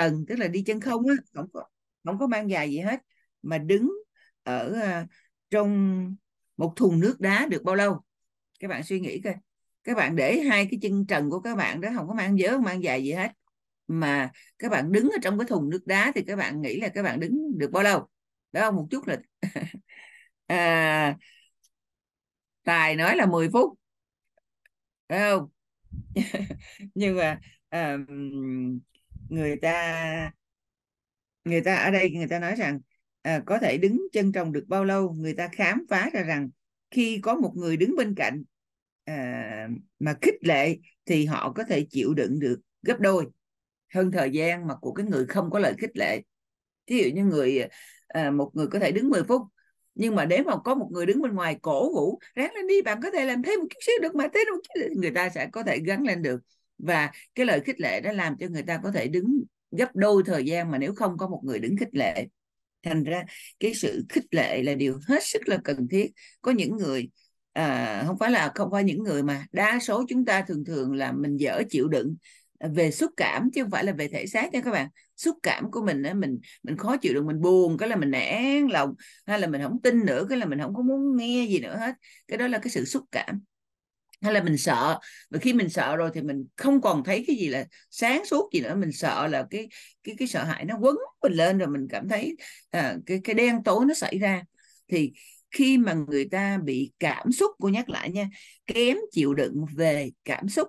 trần tức là đi chân không á không có không có mang giày gì hết mà đứng ở à, trong một thùng nước đá được bao lâu các bạn suy nghĩ coi các bạn để hai cái chân trần của các bạn đó không có mang vớ không mang giày gì hết mà các bạn đứng ở trong cái thùng nước đá thì các bạn nghĩ là các bạn đứng được bao lâu đó một chút là à, tài nói là 10 phút phải không nhưng mà à, người ta người ta ở đây người ta nói rằng à, có thể đứng chân trồng được bao lâu người ta khám phá ra rằng khi có một người đứng bên cạnh à, mà khích lệ thì họ có thể chịu đựng được gấp đôi hơn thời gian mà của cái người không có lời khích lệ thí dụ như người à, một người có thể đứng 10 phút nhưng mà nếu mà có một người đứng bên ngoài cổ vũ ráng lên đi bạn có thể làm thêm một chút xíu được mà thế một chút người ta sẽ có thể gắn lên được và cái lời khích lệ đó làm cho người ta có thể đứng gấp đôi thời gian mà nếu không có một người đứng khích lệ thành ra cái sự khích lệ là điều hết sức là cần thiết có những người à, không phải là không phải những người mà đa số chúng ta thường thường là mình dở chịu đựng à, về xúc cảm chứ không phải là về thể xác nha các bạn xúc cảm của mình mình mình khó chịu được mình buồn cái là mình nản lòng hay là mình không tin nữa cái là mình không có muốn nghe gì nữa hết cái đó là cái sự xúc cảm hay là mình sợ và khi mình sợ rồi thì mình không còn thấy cái gì là sáng suốt gì nữa mình sợ là cái cái cái sợ hãi nó quấn mình lên rồi mình cảm thấy à, cái cái đen tối nó xảy ra thì khi mà người ta bị cảm xúc cô nhắc lại nha kém chịu đựng về cảm xúc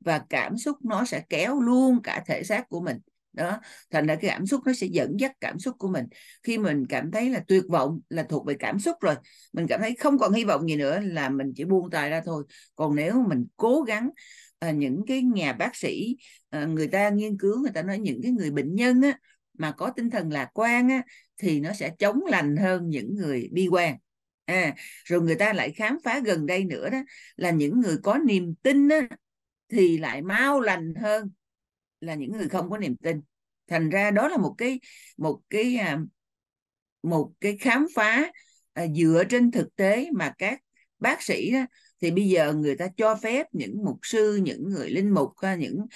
và cảm xúc nó sẽ kéo luôn cả thể xác của mình đó thành ra cái cảm xúc nó sẽ dẫn dắt cảm xúc của mình khi mình cảm thấy là tuyệt vọng là thuộc về cảm xúc rồi mình cảm thấy không còn hy vọng gì nữa là mình chỉ buông tay ra thôi còn nếu mình cố gắng à, những cái nhà bác sĩ à, người ta nghiên cứu người ta nói những cái người bệnh nhân á mà có tinh thần lạc quan á thì nó sẽ chống lành hơn những người bi quan à, rồi người ta lại khám phá gần đây nữa đó là những người có niềm tin á, thì lại mau lành hơn là những người không có niềm tin thành ra đó là một cái một cái à, một cái khám phá à, dựa trên thực tế mà các bác sĩ đó, thì bây giờ người ta cho phép những mục sư những người linh mục à, những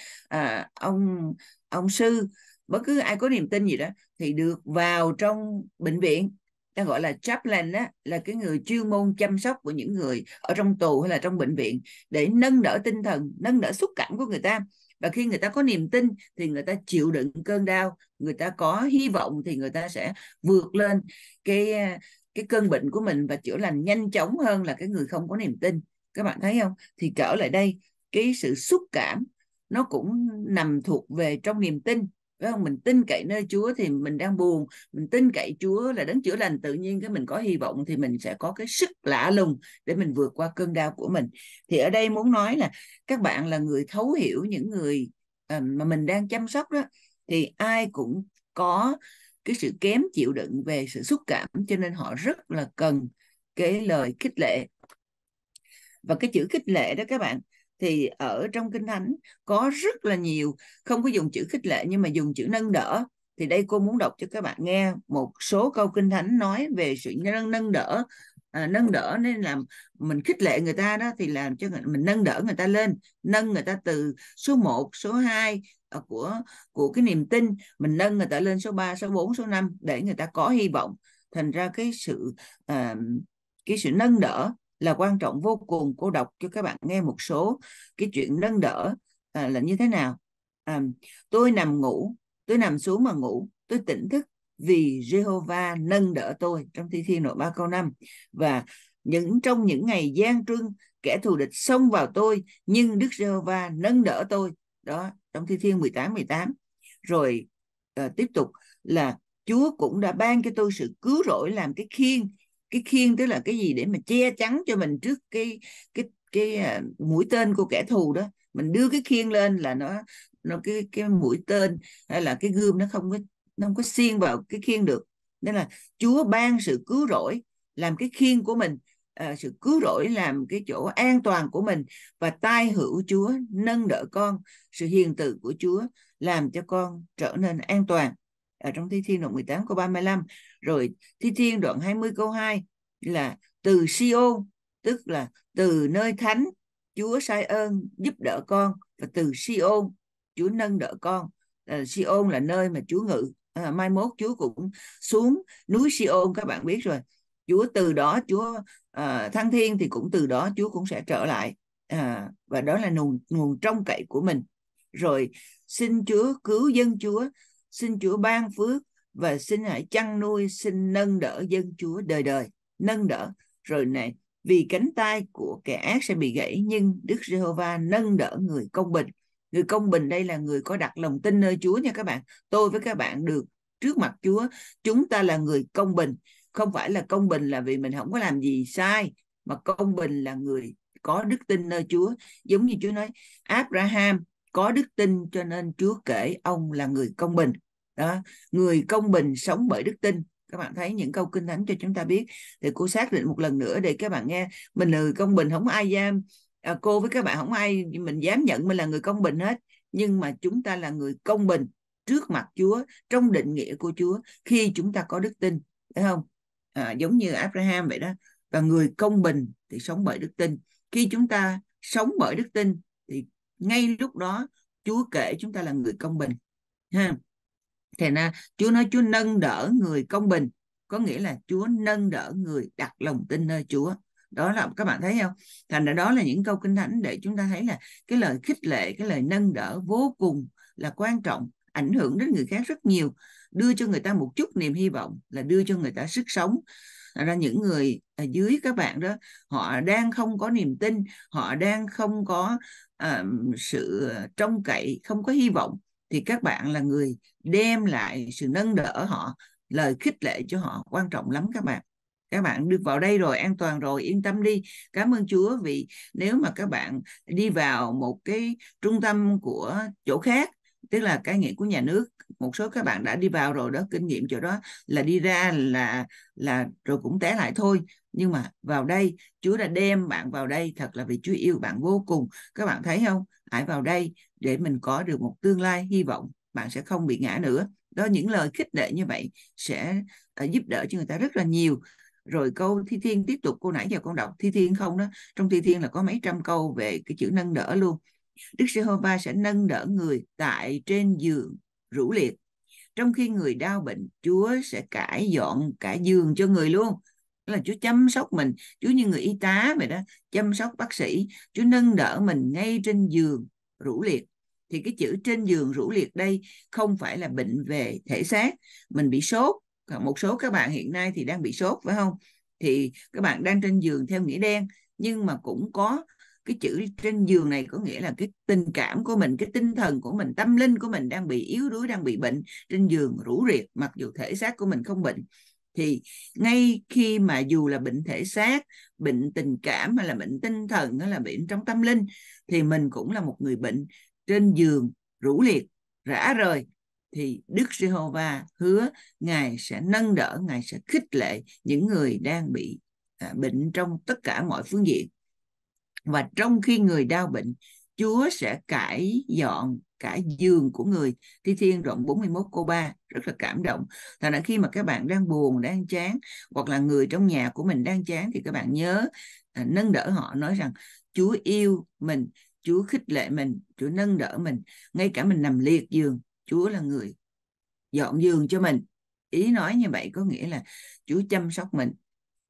ông ông sư bất cứ ai có niềm tin gì đó thì được vào trong bệnh viện ta gọi là chaplain đó, là cái người chuyên môn chăm sóc của những người ở trong tù hay là trong bệnh viện để nâng đỡ tinh thần nâng đỡ xúc cảm của người ta và khi người ta có niềm tin thì người ta chịu đựng cơn đau người ta có hy vọng thì người ta sẽ vượt lên cái à, cái cơn bệnh của mình và chữa lành nhanh chóng hơn là cái người không có niềm tin các bạn thấy không thì trở lại đây cái sự xúc cảm nó cũng nằm thuộc về trong niềm tin phải không mình tin cậy nơi Chúa thì mình đang buồn mình tin cậy Chúa là đấng chữa lành tự nhiên cái mình có hy vọng thì mình sẽ có cái sức lạ lùng để mình vượt qua cơn đau của mình thì ở đây muốn nói là các bạn là người thấu hiểu những người ờ, mà mình đang chăm sóc đó thì ai cũng có cái sự kém chịu đựng về sự xúc cảm cho nên họ rất là cần cái lời khích lệ và cái chữ khích lệ đó các bạn thì ở trong kinh thánh có rất là nhiều không có dùng chữ khích lệ nhưng mà dùng chữ nâng đỡ thì đây cô muốn đọc cho các bạn nghe một số câu kinh thánh nói về sự nâng nâng đỡ à, nâng đỡ nên làm mình khích lệ người ta đó thì làm cho người, mình nâng đỡ người ta lên nâng người ta từ số 1, số 2 à, của của cái niềm tin mình nâng người ta lên số 3, số 4, số 5 để người ta có hy vọng thành ra cái sự à, cái sự nâng đỡ là quan trọng vô cùng cô đọc cho các bạn nghe một số cái chuyện nâng đỡ à, là như thế nào à, tôi nằm ngủ tôi nằm xuống mà ngủ tôi tỉnh thức vì Jehovah nâng đỡ tôi trong thi thiên nội ba câu năm và những trong những ngày gian trương kẻ thù địch xông vào tôi nhưng Đức Jehovah nâng đỡ tôi đó trong thi thiên 18 18 rồi à, tiếp tục là Chúa cũng đã ban cho tôi sự cứu rỗi làm cái khiên cái khiên tức là cái gì để mà che chắn cho mình trước cái cái cái à, mũi tên của kẻ thù đó mình đưa cái khiên lên là nó nó cái cái mũi tên hay là cái gươm nó không có nó không có xiên vào cái khiên được nên là Chúa ban sự cứu rỗi làm cái khiên của mình à, sự cứu rỗi làm cái chỗ an toàn của mình và tai hữu Chúa nâng đỡ con sự hiền từ của Chúa làm cho con trở nên an toàn ở trong thi thiên đoạn 18 câu 35 rồi thi thiên đoạn 20 câu 2 là từ Siô tức là từ nơi thánh Chúa sai ơn giúp đỡ con và từ Siôn Chúa nâng đỡ con à, Siôn là nơi mà Chúa ngự à, mai mốt Chúa cũng xuống núi Siôn các bạn biết rồi Chúa từ đó Chúa à, thăng thiên thì cũng từ đó Chúa cũng sẽ trở lại à, và đó là nguồn nguồn trong cậy của mình rồi xin Chúa cứu dân Chúa xin Chúa ban phước và xin hãy chăn nuôi, xin nâng đỡ dân Chúa đời đời, nâng đỡ rồi này vì cánh tay của kẻ ác sẽ bị gãy nhưng Đức Giê-hô-va nâng đỡ người công bình. Người công bình đây là người có đặt lòng tin nơi Chúa nha các bạn. Tôi với các bạn được trước mặt Chúa, chúng ta là người công bình, không phải là công bình là vì mình không có làm gì sai mà công bình là người có đức tin nơi Chúa giống như Chúa nói Abraham có đức tin cho nên Chúa kể ông là người công bình đó người công bình sống bởi đức tin các bạn thấy những câu kinh thánh cho chúng ta biết thì cô xác định một lần nữa để các bạn nghe mình là người công bình không ai dám à, cô với các bạn không ai mình dám nhận mình là người công bình hết nhưng mà chúng ta là người công bình trước mặt Chúa trong định nghĩa của Chúa khi chúng ta có đức tin phải không à, giống như Abraham vậy đó và người công bình thì sống bởi đức tin khi chúng ta sống bởi đức tin ngay lúc đó Chúa kể chúng ta là người công bình ha thế là Chúa nói Chúa nâng đỡ người công bình có nghĩa là Chúa nâng đỡ người đặt lòng tin nơi Chúa đó là các bạn thấy không thành ra đó là những câu kinh thánh để chúng ta thấy là cái lời khích lệ cái lời nâng đỡ vô cùng là quan trọng ảnh hưởng đến người khác rất nhiều đưa cho người ta một chút niềm hy vọng là đưa cho người ta sức sống ra những người ở dưới các bạn đó họ đang không có niềm tin họ đang không có À, sự trông cậy không có hy vọng thì các bạn là người đem lại sự nâng đỡ họ lời khích lệ cho họ quan trọng lắm các bạn các bạn được vào đây rồi an toàn rồi yên tâm đi cảm ơn chúa vì nếu mà các bạn đi vào một cái trung tâm của chỗ khác tức là cái nghĩa của nhà nước một số các bạn đã đi vào rồi đó kinh nghiệm chỗ đó là đi ra là là rồi cũng té lại thôi nhưng mà vào đây Chúa đã đem bạn vào đây thật là vì Chúa yêu bạn vô cùng các bạn thấy không hãy vào đây để mình có được một tương lai hy vọng bạn sẽ không bị ngã nữa đó những lời khích lệ như vậy sẽ ờ, giúp đỡ cho người ta rất là nhiều rồi câu thi thiên tiếp tục cô nãy giờ con đọc thi thiên không đó trong thi thiên là có mấy trăm câu về cái chữ nâng đỡ luôn Đức Giê-hô-va sẽ nâng đỡ người tại trên giường rũ liệt trong khi người đau bệnh Chúa sẽ cải dọn cả giường cho người luôn đó là Chúa chăm sóc mình Chúa như người y tá vậy đó chăm sóc bác sĩ Chúa nâng đỡ mình ngay trên giường rũ liệt thì cái chữ trên giường rũ liệt đây không phải là bệnh về thể xác mình bị sốt một số các bạn hiện nay thì đang bị sốt phải không thì các bạn đang trên giường theo nghĩa đen nhưng mà cũng có cái chữ trên giường này có nghĩa là cái tình cảm của mình cái tinh thần của mình tâm linh của mình đang bị yếu đuối đang bị bệnh trên giường rủ riệt mặc dù thể xác của mình không bệnh thì ngay khi mà dù là bệnh thể xác bệnh tình cảm hay là bệnh tinh thần hay là bệnh trong tâm linh thì mình cũng là một người bệnh trên giường rủ liệt rã rời thì Đức Giê-hô-va hứa Ngài sẽ nâng đỡ, Ngài sẽ khích lệ những người đang bị à, bệnh trong tất cả mọi phương diện và trong khi người đau bệnh Chúa sẽ cải dọn cả giường của người Thi Thiên đoạn 41 câu 3 rất là cảm động thành ra khi mà các bạn đang buồn đang chán hoặc là người trong nhà của mình đang chán thì các bạn nhớ à, nâng đỡ họ nói rằng Chúa yêu mình Chúa khích lệ mình Chúa nâng đỡ mình ngay cả mình nằm liệt giường Chúa là người dọn giường cho mình ý nói như vậy có nghĩa là Chúa chăm sóc mình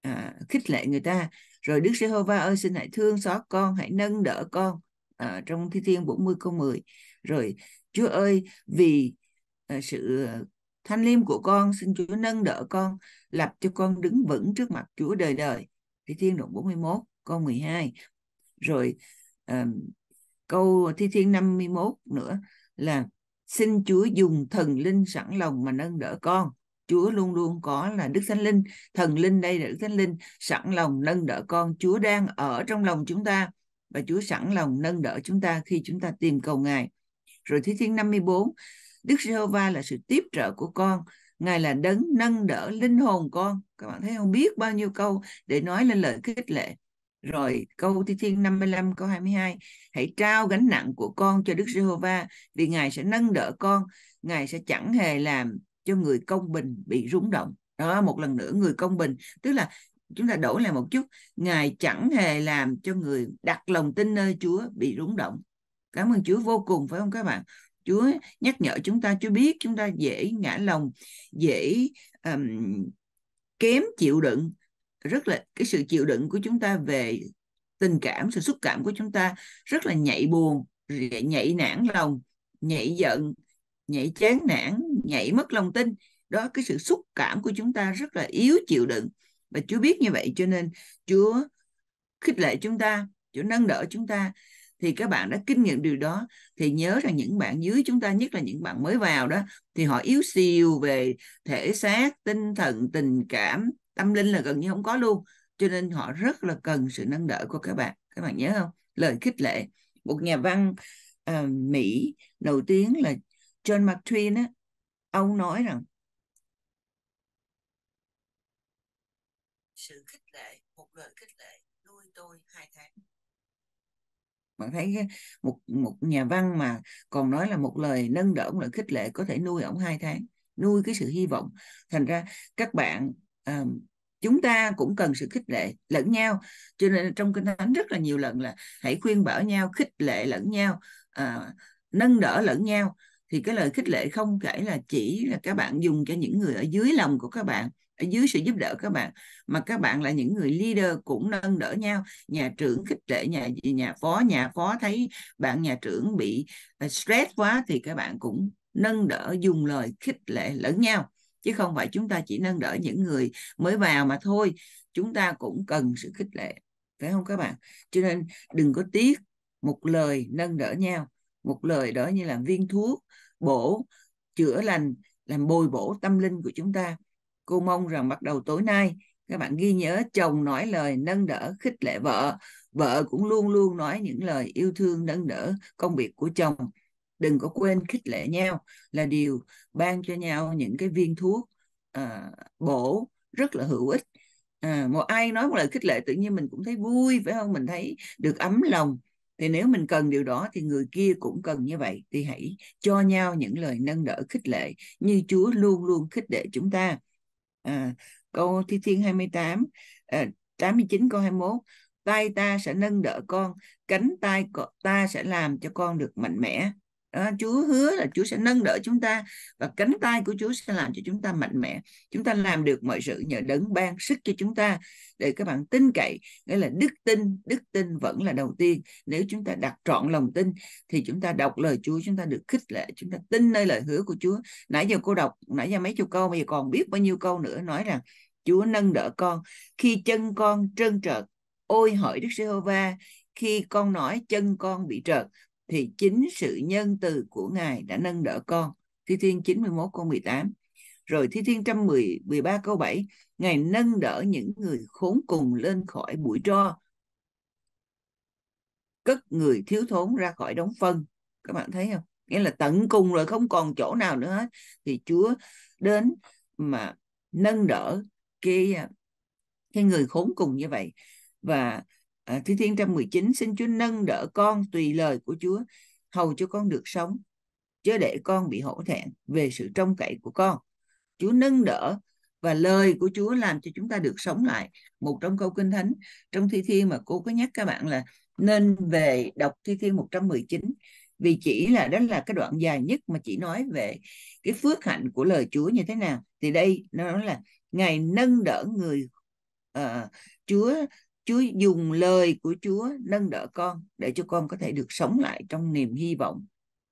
à, khích lệ người ta rồi Đức Giê-hô-va ơi xin hãy thương xót con hãy nâng đỡ con à, trong thi thiên 40 câu 10 rồi Chúa ơi vì à, sự à, thanh liêm của con xin Chúa nâng đỡ con lập cho con đứng vững trước mặt Chúa đời đời thi thiên đoạn 41 câu 12 rồi à, câu thi thiên 51 nữa là xin Chúa dùng thần linh sẵn lòng mà nâng đỡ con Chúa luôn luôn có là Đức Thánh Linh, thần linh đây là Đức Thánh Linh sẵn lòng nâng đỡ con, Chúa đang ở trong lòng chúng ta và Chúa sẵn lòng nâng đỡ chúng ta khi chúng ta tìm cầu Ngài. Rồi Thi Thiên 54, Đức Giê-hô-va là sự tiếp trợ của con, Ngài là đấng nâng đỡ linh hồn con. Các bạn thấy không biết bao nhiêu câu để nói lên lời khích lệ. Rồi câu Thi Thiên 55 câu 22, hãy trao gánh nặng của con cho Đức Giê-hô-va vì Ngài sẽ nâng đỡ con, Ngài sẽ chẳng hề làm cho người công bình bị rúng động đó một lần nữa người công bình tức là chúng ta đổi lại một chút ngài chẳng hề làm cho người đặt lòng tin nơi chúa bị rúng động cảm ơn chúa vô cùng phải không các bạn chúa nhắc nhở chúng ta chúa biết chúng ta dễ ngã lòng dễ um, kém chịu đựng rất là cái sự chịu đựng của chúng ta về tình cảm sự xúc cảm của chúng ta rất là nhạy buồn nhạy nản lòng nhạy giận nhạy chán nản nhảy mất lòng tin đó cái sự xúc cảm của chúng ta rất là yếu chịu đựng và Chúa biết như vậy cho nên Chúa khích lệ chúng ta Chúa nâng đỡ chúng ta thì các bạn đã kinh nghiệm điều đó thì nhớ rằng những bạn dưới chúng ta nhất là những bạn mới vào đó thì họ yếu xìu về thể xác tinh thần tình cảm tâm linh là gần như không có luôn cho nên họ rất là cần sự nâng đỡ của các bạn các bạn nhớ không lời khích lệ một nhà văn uh, Mỹ nổi tiếng là John McTween á, ông nói rằng sự khích lệ, một lời khích lệ nuôi tôi hai tháng. Bạn thấy một một nhà văn mà còn nói là một lời nâng đỡ, một lời khích lệ có thể nuôi ông hai tháng, nuôi cái sự hy vọng. Thành ra các bạn um, chúng ta cũng cần sự khích lệ lẫn nhau cho nên trong kinh thánh rất là nhiều lần là hãy khuyên bảo nhau khích lệ lẫn nhau à, nâng đỡ lẫn nhau thì cái lời khích lệ không phải là chỉ là các bạn dùng cho những người ở dưới lòng của các bạn ở dưới sự giúp đỡ các bạn mà các bạn là những người leader cũng nâng đỡ nhau nhà trưởng khích lệ nhà nhà phó nhà phó thấy bạn nhà trưởng bị à, stress quá thì các bạn cũng nâng đỡ dùng lời khích lệ lẫn nhau chứ không phải chúng ta chỉ nâng đỡ những người mới vào mà thôi chúng ta cũng cần sự khích lệ phải không các bạn cho nên đừng có tiếc một lời nâng đỡ nhau một lời đó như là viên thuốc bổ chữa lành làm bồi bổ tâm linh của chúng ta cô mong rằng bắt đầu tối nay các bạn ghi nhớ chồng nói lời nâng đỡ khích lệ vợ vợ cũng luôn luôn nói những lời yêu thương nâng đỡ công việc của chồng đừng có quên khích lệ nhau là điều ban cho nhau những cái viên thuốc à, bổ rất là hữu ích à, một ai nói một lời khích lệ tự nhiên mình cũng thấy vui phải không mình thấy được ấm lòng thì nếu mình cần điều đó thì người kia cũng cần như vậy thì hãy cho nhau những lời nâng đỡ khích lệ như Chúa luôn luôn khích lệ chúng ta à, câu thi thiên 28 à, 89 câu 21 tay ta sẽ nâng đỡ con cánh tay ta sẽ làm cho con được mạnh mẽ Ờ, Chúa hứa là Chúa sẽ nâng đỡ chúng ta và cánh tay của Chúa sẽ làm cho chúng ta mạnh mẽ chúng ta làm được mọi sự nhờ đấng ban sức cho chúng ta để các bạn tin cậy nghĩa là đức tin đức tin vẫn là đầu tiên nếu chúng ta đặt trọn lòng tin thì chúng ta đọc lời Chúa chúng ta được khích lệ chúng ta tin nơi lời hứa của Chúa nãy giờ cô đọc nãy giờ mấy chục câu bây giờ còn biết bao nhiêu câu nữa nói rằng Chúa nâng đỡ con khi chân con trơn trợt ôi hỏi Đức Giê-hô-va khi con nói chân con bị trợt thì chính sự nhân từ của Ngài đã nâng đỡ con. Thi Thiên 91 câu 18 rồi Thi Thiên 110, 13 câu 7 Ngài nâng đỡ những người khốn cùng lên khỏi bụi tro cất người thiếu thốn ra khỏi đống phân các bạn thấy không nghĩa là tận cùng rồi không còn chỗ nào nữa hết thì Chúa đến mà nâng đỡ cái cái người khốn cùng như vậy và à, Thi Thiên 119 xin Chúa nâng đỡ con tùy lời của Chúa hầu cho con được sống chớ để con bị hổ thẹn về sự trông cậy của con Chúa nâng đỡ và lời của Chúa làm cho chúng ta được sống lại một trong câu kinh thánh trong thi thiên mà cô có nhắc các bạn là nên về đọc thi thiên 119 vì chỉ là đó là cái đoạn dài nhất mà chỉ nói về cái phước hạnh của lời Chúa như thế nào thì đây nó nói là ngài nâng đỡ người uh, Chúa Chúa dùng lời của Chúa nâng đỡ con để cho con có thể được sống lại trong niềm hy vọng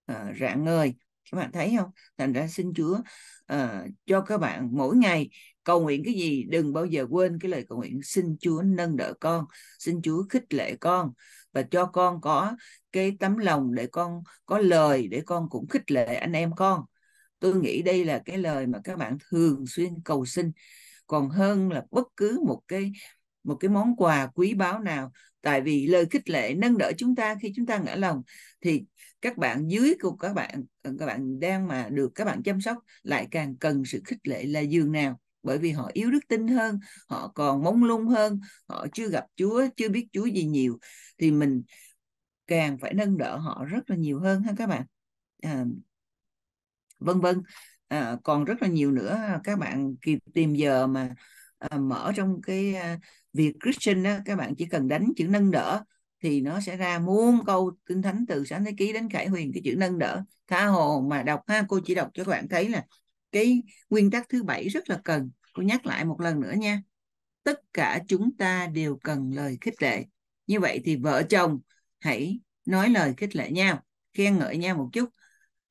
à, rạng ngời. Các bạn thấy không? Thành ra xin Chúa à, cho các bạn mỗi ngày cầu nguyện cái gì đừng bao giờ quên cái lời cầu nguyện xin Chúa nâng đỡ con, xin Chúa khích lệ con và cho con có cái tấm lòng để con có lời để con cũng khích lệ anh em con. Tôi nghĩ đây là cái lời mà các bạn thường xuyên cầu xin còn hơn là bất cứ một cái một cái món quà quý báu nào tại vì lời khích lệ nâng đỡ chúng ta khi chúng ta ngã lòng thì các bạn dưới của các bạn ờ, các bạn đang mà được các bạn chăm sóc lại càng cần sự khích lệ là giường nào bởi vì họ yếu đức tin hơn họ còn mông lung hơn họ chưa gặp chúa chưa biết chúa gì nhiều thì mình càng phải nâng đỡ họ rất là nhiều hơn ha các bạn à, vân vân à, còn rất là nhiều nữa các bạn kịp tìm giờ mà à, mở trong cái à, việc Christian đó, các bạn chỉ cần đánh chữ nâng đỡ thì nó sẽ ra muôn câu kinh thánh từ sáng thế ký đến khải huyền cái chữ nâng đỡ tha hồ mà đọc ha cô chỉ đọc cho các bạn thấy là cái nguyên tắc thứ bảy rất là cần cô nhắc lại một lần nữa nha tất cả chúng ta đều cần lời khích lệ như vậy thì vợ chồng hãy nói lời khích lệ nhau khen ngợi nhau một chút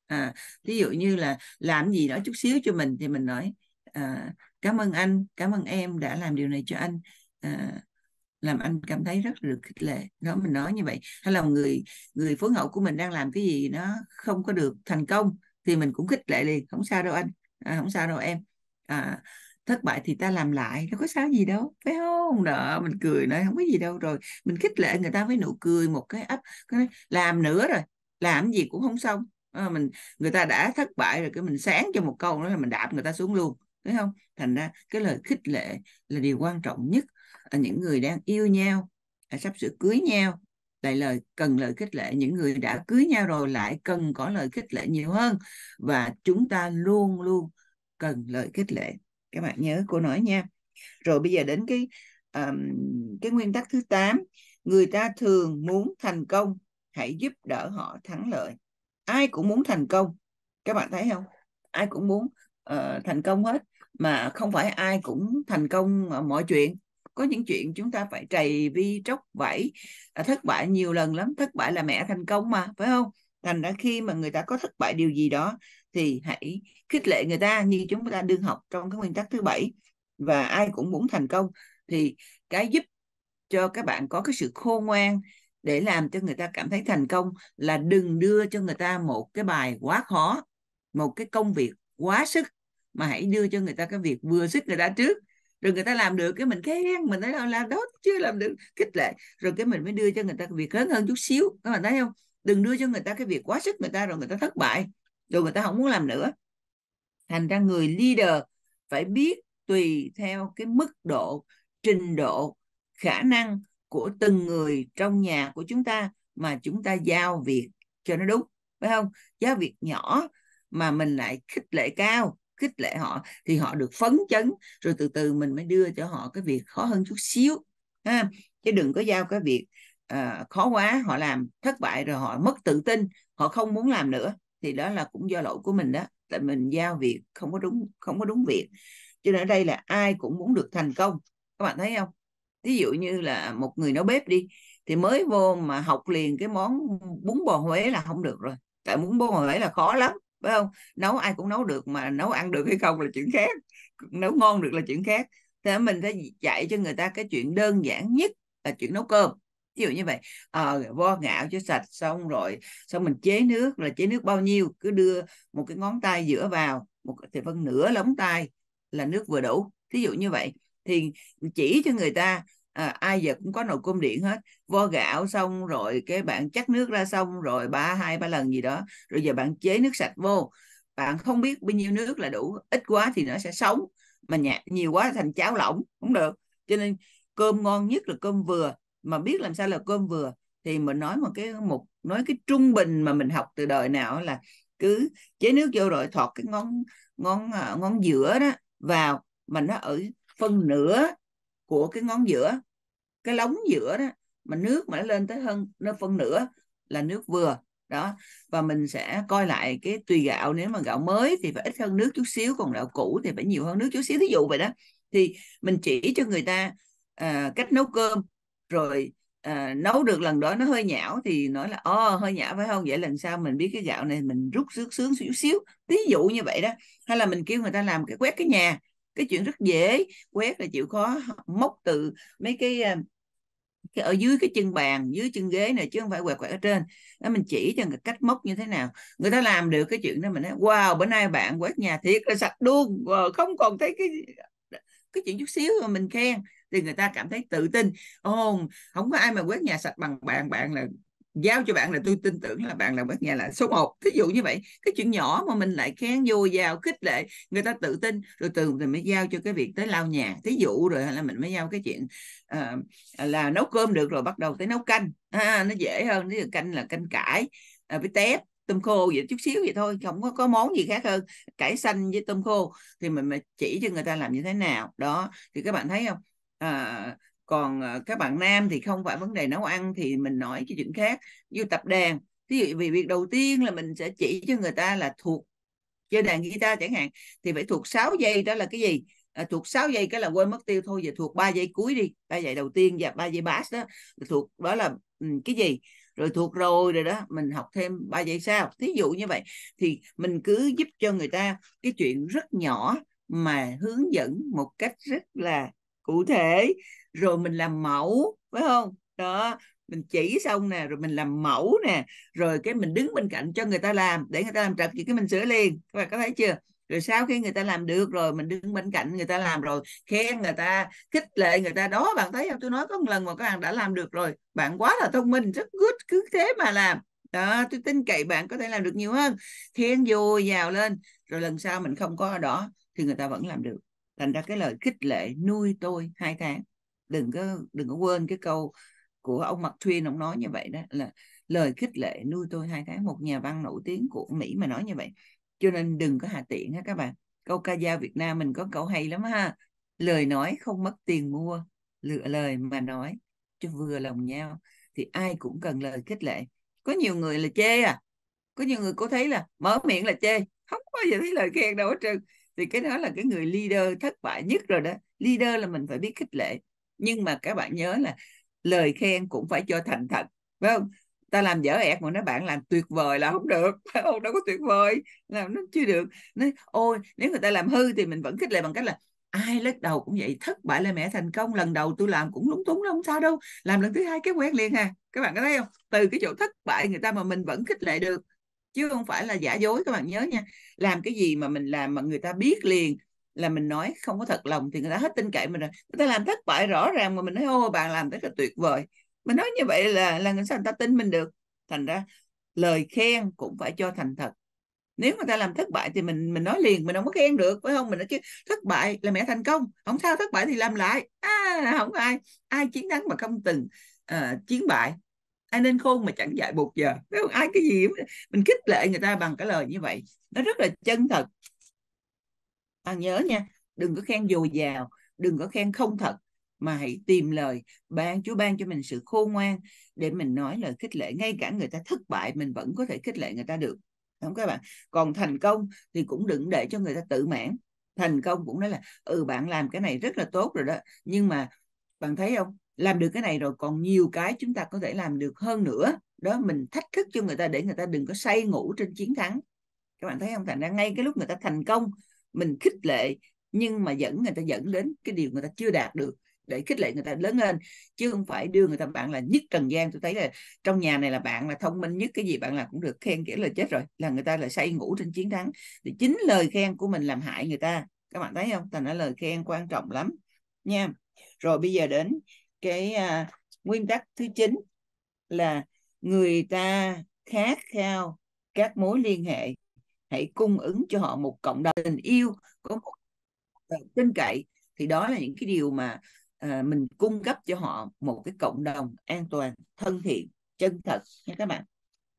à, ví dụ như là làm gì đó chút xíu cho mình thì mình nói à, cảm ơn anh cảm ơn em đã làm điều này cho anh À, làm anh cảm thấy rất được khích lệ đó mình nói như vậy hay là người người phối ngẫu của mình đang làm cái gì nó không có được thành công thì mình cũng khích lệ liền không sao đâu anh à, không sao đâu em à, thất bại thì ta làm lại nó có sao gì đâu phải không đó mình cười nói không có gì đâu rồi mình khích lệ người ta với nụ cười một cái ấp làm nữa rồi làm gì cũng không xong à, mình người ta đã thất bại rồi cái mình sáng cho một câu nữa là mình đạp người ta xuống luôn thấy không thành ra cái lời khích lệ là điều quan trọng nhất Ờ, những người đang yêu nhau sắp sửa cưới nhau lại lời cần lời khích lệ những người đã cưới nhau rồi lại cần có lời khích lệ nhiều hơn và chúng ta luôn luôn cần lời khích lệ các bạn nhớ cô nói nha rồi bây giờ đến cái um, cái nguyên tắc thứ 8 người ta thường muốn thành công hãy giúp đỡ họ thắng lợi ai cũng muốn thành công các bạn thấy không ai cũng muốn uh, thành công hết mà không phải ai cũng thành công mọi chuyện có những chuyện chúng ta phải trầy vi tróc vảy à, thất bại nhiều lần lắm thất bại là mẹ thành công mà phải không thành ra khi mà người ta có thất bại điều gì đó thì hãy khích lệ người ta như chúng ta đương học trong cái nguyên tắc thứ bảy và ai cũng muốn thành công thì cái giúp cho các bạn có cái sự khôn ngoan để làm cho người ta cảm thấy thành công là đừng đưa cho người ta một cái bài quá khó một cái công việc quá sức mà hãy đưa cho người ta cái việc vừa sức người ta trước rồi người ta làm được cái mình khen mình thấy là làm đó chưa làm được khích lệ rồi cái mình mới đưa cho người ta cái việc lớn hơn chút xíu các bạn thấy không đừng đưa cho người ta cái việc quá sức người ta rồi người ta thất bại rồi người ta không muốn làm nữa thành ra người leader phải biết tùy theo cái mức độ trình độ khả năng của từng người trong nhà của chúng ta mà chúng ta giao việc cho nó đúng phải không giao việc nhỏ mà mình lại khích lệ cao khích lệ họ thì họ được phấn chấn rồi từ từ mình mới đưa cho họ cái việc khó hơn chút xíu ha chứ đừng có giao cái việc uh, khó quá họ làm thất bại rồi họ mất tự tin họ không muốn làm nữa thì đó là cũng do lỗi của mình đó tại mình giao việc không có đúng không có đúng việc cho nên ở đây là ai cũng muốn được thành công các bạn thấy không ví dụ như là một người nấu bếp đi thì mới vô mà học liền cái món bún bò huế là không được rồi tại bún bò huế là khó lắm phải không nấu ai cũng nấu được mà nấu ăn được hay không là chuyện khác nấu ngon được là chuyện khác thế mình sẽ dạy cho người ta cái chuyện đơn giản nhất là chuyện nấu cơm ví dụ như vậy à, vo gạo cho sạch xong rồi xong mình chế nước là chế nước bao nhiêu cứ đưa một cái ngón tay giữa vào một thì phân nửa lóng tay là nước vừa đủ thí dụ như vậy thì chỉ cho người ta à, ai giờ cũng có nồi cơm điện hết vo gạo xong rồi cái bạn chắc nước ra xong rồi ba hai ba lần gì đó rồi giờ bạn chế nước sạch vô bạn không biết bao nhiêu nước là đủ ít quá thì nó sẽ sống mà nhạt nhiều quá thành cháo lỏng không được cho nên cơm ngon nhất là cơm vừa mà biết làm sao là cơm vừa thì mình nói một cái một nói cái trung bình mà mình học từ đời nào là cứ chế nước vô rồi thọt cái ngón ngón à, ngón giữa đó vào mà nó ở phân nửa của cái ngón giữa cái lóng giữa đó mà nước mà nó lên tới hơn nó phân nửa là nước vừa đó và mình sẽ coi lại cái tùy gạo nếu mà gạo mới thì phải ít hơn nước chút xíu còn gạo cũ thì phải nhiều hơn nước chút xíu thí dụ vậy đó thì mình chỉ cho người ta à, cách nấu cơm rồi à, nấu được lần đó nó hơi nhão thì nói là ô hơi nhão phải không vậy lần sau mình biết cái gạo này mình rút xước sướng xíu xíu thí dụ như vậy đó hay là mình kêu người ta làm cái quét cái nhà cái chuyện ừ. rất dễ quét là chịu khó móc từ mấy cái ờ, cái ở dưới cái chân bàn dưới chân ghế này chứ không phải quẹt quẹt ở trên đó mình chỉ cho người cách móc như thế nào người ta làm được cái chuyện đó mình nói wow bữa nay bạn quét nhà thiệt là sạch luôn ờ, không còn thấy cái cái chuyện chút xíu mà mình khen thì người ta cảm thấy tự tin ồ không có ai mà quét nhà sạch bằng bạn bạn là giao cho bạn là tôi tin tưởng là bạn là bác nhà là số 1 thí dụ như vậy cái chuyện nhỏ mà mình lại khen vô vào khích lệ người ta tự tin rồi từ mình mới giao cho cái việc tới lau nhà thí dụ rồi là mình mới giao cái chuyện uh, là nấu cơm được rồi bắt đầu tới nấu canh à, nó dễ hơn nếu canh là canh cải à, với tép tôm khô vậy chút xíu vậy thôi không có có món gì khác hơn cải xanh với tôm khô thì mình mà chỉ cho người ta làm như thế nào đó thì các bạn thấy không à, còn ờ, các bạn nam thì không phải vấn đề nấu ăn thì mình nói cái chuyện khác như tập đàn ví dụ vì việc đầu tiên là mình sẽ chỉ cho người ta là thuộc chơi đàn guitar chẳng hạn thì phải thuộc 6 giây đó là cái gì à, thuộc 6 giây cái là quên mất tiêu thôi giờ thuộc 3 giây cuối đi ba giây đầu tiên và ba giây bass đó thuộc đó là ừ, cái gì rồi thuộc rồi rồi đó mình học thêm ba giây sau thí dụ như vậy thì mình cứ giúp cho người ta cái chuyện rất nhỏ mà hướng dẫn một cách rất là cụ thể rồi mình làm mẫu phải không đó mình chỉ xong nè rồi mình làm mẫu nè rồi cái mình đứng bên cạnh cho người ta làm để người ta làm trật thì cái mình sửa liền các bạn có thấy chưa rồi sau khi người ta làm được rồi mình đứng bên cạnh người ta làm rồi khen người ta khích lệ người ta đó bạn thấy không tôi nói có một lần mà các bạn đã làm được rồi bạn quá là thông minh rất good cứ thế mà làm đó tôi tin cậy bạn có thể làm được nhiều hơn khen vô vào lên rồi lần sau mình không có ở đó thì người ta vẫn làm được thành ra cái lời khích lệ nuôi tôi hai tháng đừng có đừng có quên cái câu của ông Mark Twain ông nói như vậy đó là lời khích lệ nuôi tôi hai cái một nhà văn nổi tiếng của Mỹ mà nói như vậy cho nên đừng có hạ tiện ha các bạn câu ca dao Việt Nam mình có câu hay lắm ha lời nói không mất tiền mua lựa lời mà nói cho vừa lòng nhau thì ai cũng cần lời khích lệ có nhiều người là chê à có nhiều người cô thấy là mở miệng là chê không bao giờ thấy lời khen đâu hết trơn thì cái đó là cái người leader thất bại nhất rồi đó leader là mình phải biết khích lệ nhưng mà các bạn nhớ là lời khen cũng phải cho thành thật phải không ta làm dở ẹt mà nói bạn làm tuyệt vời là không được không đâu có tuyệt vời làm nó chưa được nói ôi nếu người ta làm hư thì mình vẫn khích lệ bằng cách là ai lết đầu cũng vậy thất bại là mẹ thành công lần đầu tôi làm cũng lúng túng đó không sao đâu làm lần thứ hai cái quen liền ha. À. các bạn có thấy không từ cái chỗ thất bại người ta mà mình vẫn khích lệ được chứ không phải là giả dối các bạn nhớ nha làm cái gì mà mình làm mà người ta biết liền là mình nói không có thật lòng thì người ta hết tin cậy mình rồi người ta làm thất bại rõ ràng mà mình nói ô bạn làm rất là tuyệt vời mình nói như vậy là là người sao người ta tin mình được thành ra lời khen cũng phải cho thành thật nếu người ta làm thất bại thì mình mình nói liền mình không có khen được phải không mình nói chứ thất bại là mẹ thành công không sao thất bại thì làm lại à, không ai ai chiến thắng mà không từng uh, chiến bại ai nên khôn mà chẳng dạy buộc giờ phải không ai cái gì mình khích lệ người ta bằng cái lời như vậy nó rất là chân thật ta nhớ nha đừng có khen dồi dào đừng có khen không thật mà hãy tìm lời ban Chúa ban cho mình sự khôn ngoan để mình nói lời khích lệ ngay cả người ta thất bại mình vẫn có thể khích lệ người ta được không các bạn còn thành công thì cũng đừng để cho người ta tự mãn thành công cũng nói là ừ bạn làm cái này rất là tốt rồi đó nhưng mà bạn thấy không làm được cái này rồi còn nhiều cái chúng ta có thể làm được hơn nữa đó mình thách thức cho người ta để người ta đừng có say ngủ trên chiến thắng các bạn thấy không thành ra ngay cái lúc người ta thành công mình khích lệ nhưng mà dẫn người ta dẫn đến cái điều người ta chưa đạt được để khích lệ người ta lớn lên chứ không phải đưa người ta bạn là nhất trần gian tôi thấy là trong nhà này là bạn là thông minh nhất cái gì bạn là cũng được khen kiểu là chết rồi là người ta là say ngủ trên chiến thắng thì chính lời khen của mình làm hại người ta các bạn thấy không thành ra lời khen quan trọng lắm nha rồi bây giờ đến cái à, nguyên tắc thứ chín là người ta khát khao các mối liên hệ hãy cung ứng cho họ một cộng đồng tình yêu có một tin cậy thì đó là những cái điều mà à, mình cung cấp cho họ một cái cộng đồng an toàn thân thiện chân thật nha các bạn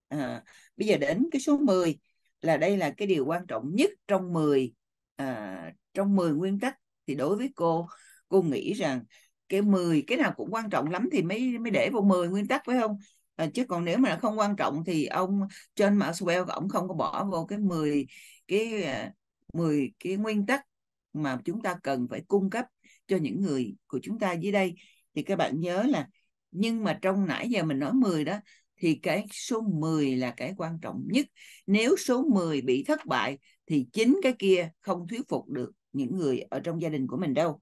à, bây giờ đến cái số 10 là đây là cái điều quan trọng nhất trong 10 à, trong 10 nguyên tắc thì đối với cô cô nghĩ rằng cái 10 cái nào cũng quan trọng lắm thì mới mới để vào 10 nguyên tắc phải không à, chứ còn nếu mà không quan trọng thì ông John Maxwell ông không có bỏ vô cái 10 cái 10 ờ, cái nguyên tắc mà chúng ta cần phải cung cấp cho những người của chúng ta dưới đây thì các bạn nhớ là nhưng mà trong nãy giờ mình nói 10 đó thì cái số 10 là cái quan trọng nhất. Nếu số 10 bị thất bại thì chính cái kia không thuyết phục được những người ở trong gia đình của mình đâu.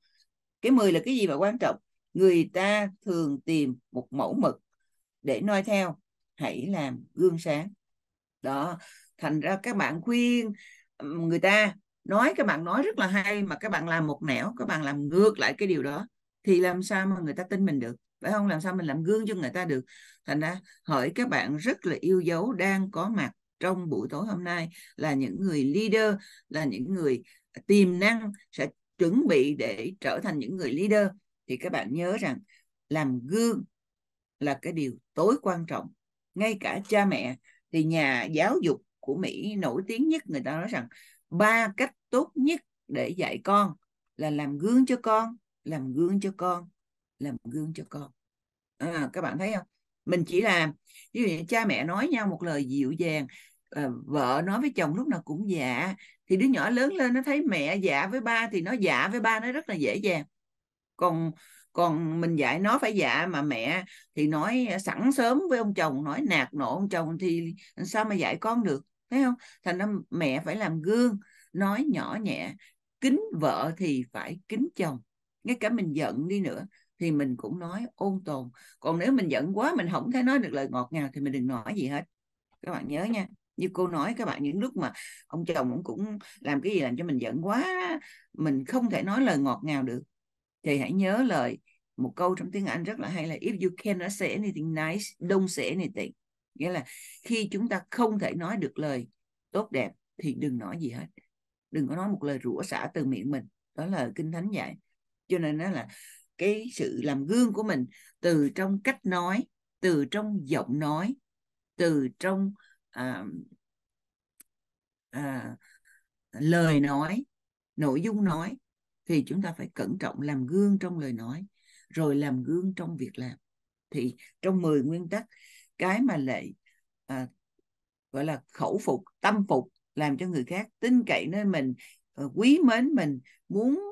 Cái 10 là cái gì mà quan trọng? Người ta thường tìm một mẫu mực để noi theo hãy làm gương sáng đó thành ra các bạn khuyên người ta nói các bạn nói rất là hay mà các bạn làm một nẻo các bạn làm ngược lại cái điều đó thì làm sao mà người ta tin mình được phải không làm sao mình làm gương cho người ta được thành ra hỏi các bạn rất là yêu dấu đang có mặt trong buổi tối hôm nay là những người leader là những người tiềm năng sẽ chuẩn bị để trở thành những người leader thì các bạn nhớ rằng làm gương là cái điều tối quan trọng ngay cả cha mẹ thì nhà giáo dục của Mỹ nổi tiếng nhất người ta nói rằng ba cách tốt nhất để dạy con là làm gương cho con làm gương cho con làm gương cho con à, các bạn thấy không mình chỉ làm ví dụ như cha mẹ nói nhau một lời dịu dàng à, vợ nói với chồng lúc nào cũng dạ thì đứa nhỏ lớn lên nó thấy mẹ dạ với ba thì nó dạ với ba nó rất là dễ dàng còn còn mình dạy nó phải dạ mà mẹ thì nói sẵn sớm với ông chồng nói nạt nộ ông chồng thì sao mà dạy con được thấy không thành ra mẹ phải làm gương nói nhỏ nhẹ kính vợ thì phải kính chồng ngay cả mình giận đi nữa thì mình cũng nói ôn tồn còn nếu mình giận quá mình không thấy nói được lời ngọt ngào thì mình đừng nói gì hết các bạn nhớ nha như cô nói các bạn những lúc mà ông chồng cũng cũng làm cái gì làm cho mình giận quá mình không thể nói lời ngọt ngào được thì hãy nhớ lời một câu trong tiếng Anh rất là hay là if you cannot say anything nice don't say anything nghĩa là khi chúng ta không thể nói được lời tốt đẹp thì đừng nói gì hết đừng có nói một lời rủa xả từ miệng mình đó là kinh thánh dạy cho nên nó là cái sự làm gương của mình từ trong cách nói từ trong giọng nói từ trong à, à, lời nói nội dung nói thì chúng ta phải cẩn trọng làm gương trong lời nói rồi làm gương trong việc làm thì trong 10 nguyên tắc cái mà lệ à, gọi là khẩu phục tâm phục làm cho người khác tin cậy nơi mình ờ, quý mến mình muốn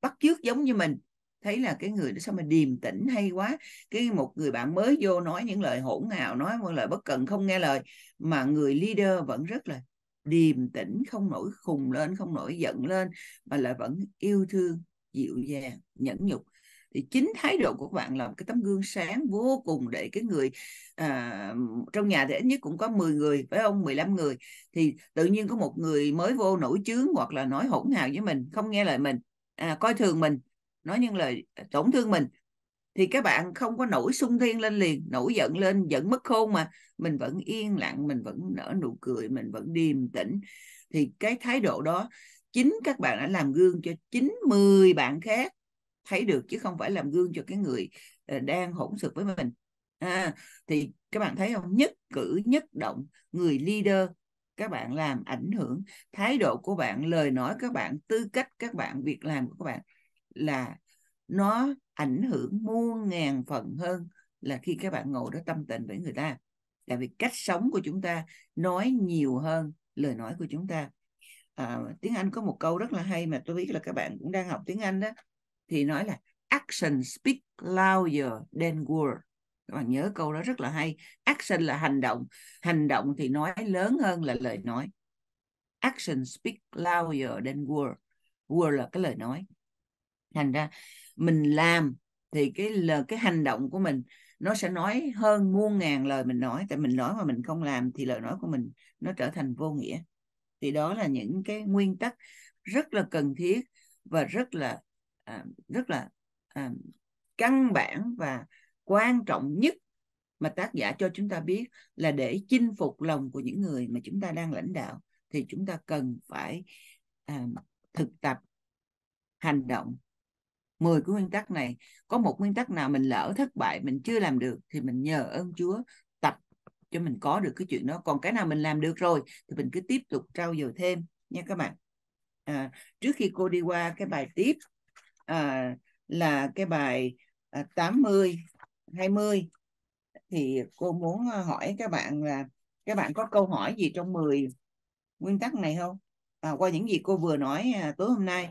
bắt chước giống như mình thấy là cái người đó sao mà điềm tĩnh hay quá cái một người bạn mới vô nói những lời hỗn hào nói một lời bất cần không nghe lời mà người leader vẫn rất là điềm tĩnh không nổi khùng lên không nổi giận lên mà lại vẫn yêu thương dịu dàng nhẫn nhục thì chính thái độ của bạn là một cái tấm gương sáng vô cùng để cái người à, trong nhà thì ít nhất cũng có 10 người phải không 15 người thì tự nhiên có một người mới vô nổi chướng hoặc là nói hỗn hào với mình không nghe lời mình à, coi thường mình nói những lời tổn thương mình thì các bạn không có nổi sung thiên lên liền nổi giận lên giận mất khôn mà mình vẫn yên lặng mình vẫn nở nụ cười mình vẫn điềm tĩnh thì cái thái độ đó chính các bạn đã làm gương cho 90 bạn khác thấy được chứ không phải làm gương cho cái người ờ, đang hỗn xược với mình à, thì các bạn thấy không nhất cử nhất động người leader các bạn làm ảnh hưởng thái độ của bạn lời nói các bạn tư cách các bạn việc làm của các bạn là nó ảnh hưởng muôn ngàn phần hơn là khi các bạn ngồi đó tâm tình với người ta tại vì cách sống của chúng ta nói nhiều hơn lời nói của chúng ta à, tiếng anh có một câu rất là hay mà tôi biết là các bạn cũng đang học tiếng anh đó thì nói là action speak louder than word các bạn nhớ câu đó rất là hay action là hành động hành động thì nói lớn hơn là lời nói action speak louder than word word là cái lời nói thành ra mình làm thì cái là cái hành động của mình nó sẽ nói hơn muôn ngàn lời mình nói tại mình nói mà mình không làm thì lời nói của mình nó trở thành vô nghĩa thì đó là những cái nguyên tắc rất là cần thiết và rất là à, rất là à, căn bản và quan trọng nhất mà tác giả cho chúng ta biết là để chinh phục lòng của những người mà chúng ta đang lãnh đạo thì chúng ta cần phải à, thực tập hành động 10 cái nguyên tắc này có một nguyên tắc nào mình lỡ thất bại mình chưa làm được thì mình nhờ ơn Chúa tập cho mình có được cái chuyện đó còn cái nào mình làm được rồi thì mình cứ tiếp tục trau dồi thêm nha các bạn à, trước khi cô đi qua cái bài tiếp à, là cái bài à, 80 20 thì cô muốn à, hỏi các bạn là các bạn có câu hỏi gì trong 10 nguyên tắc này không à, qua những gì cô vừa nói à, tối hôm nay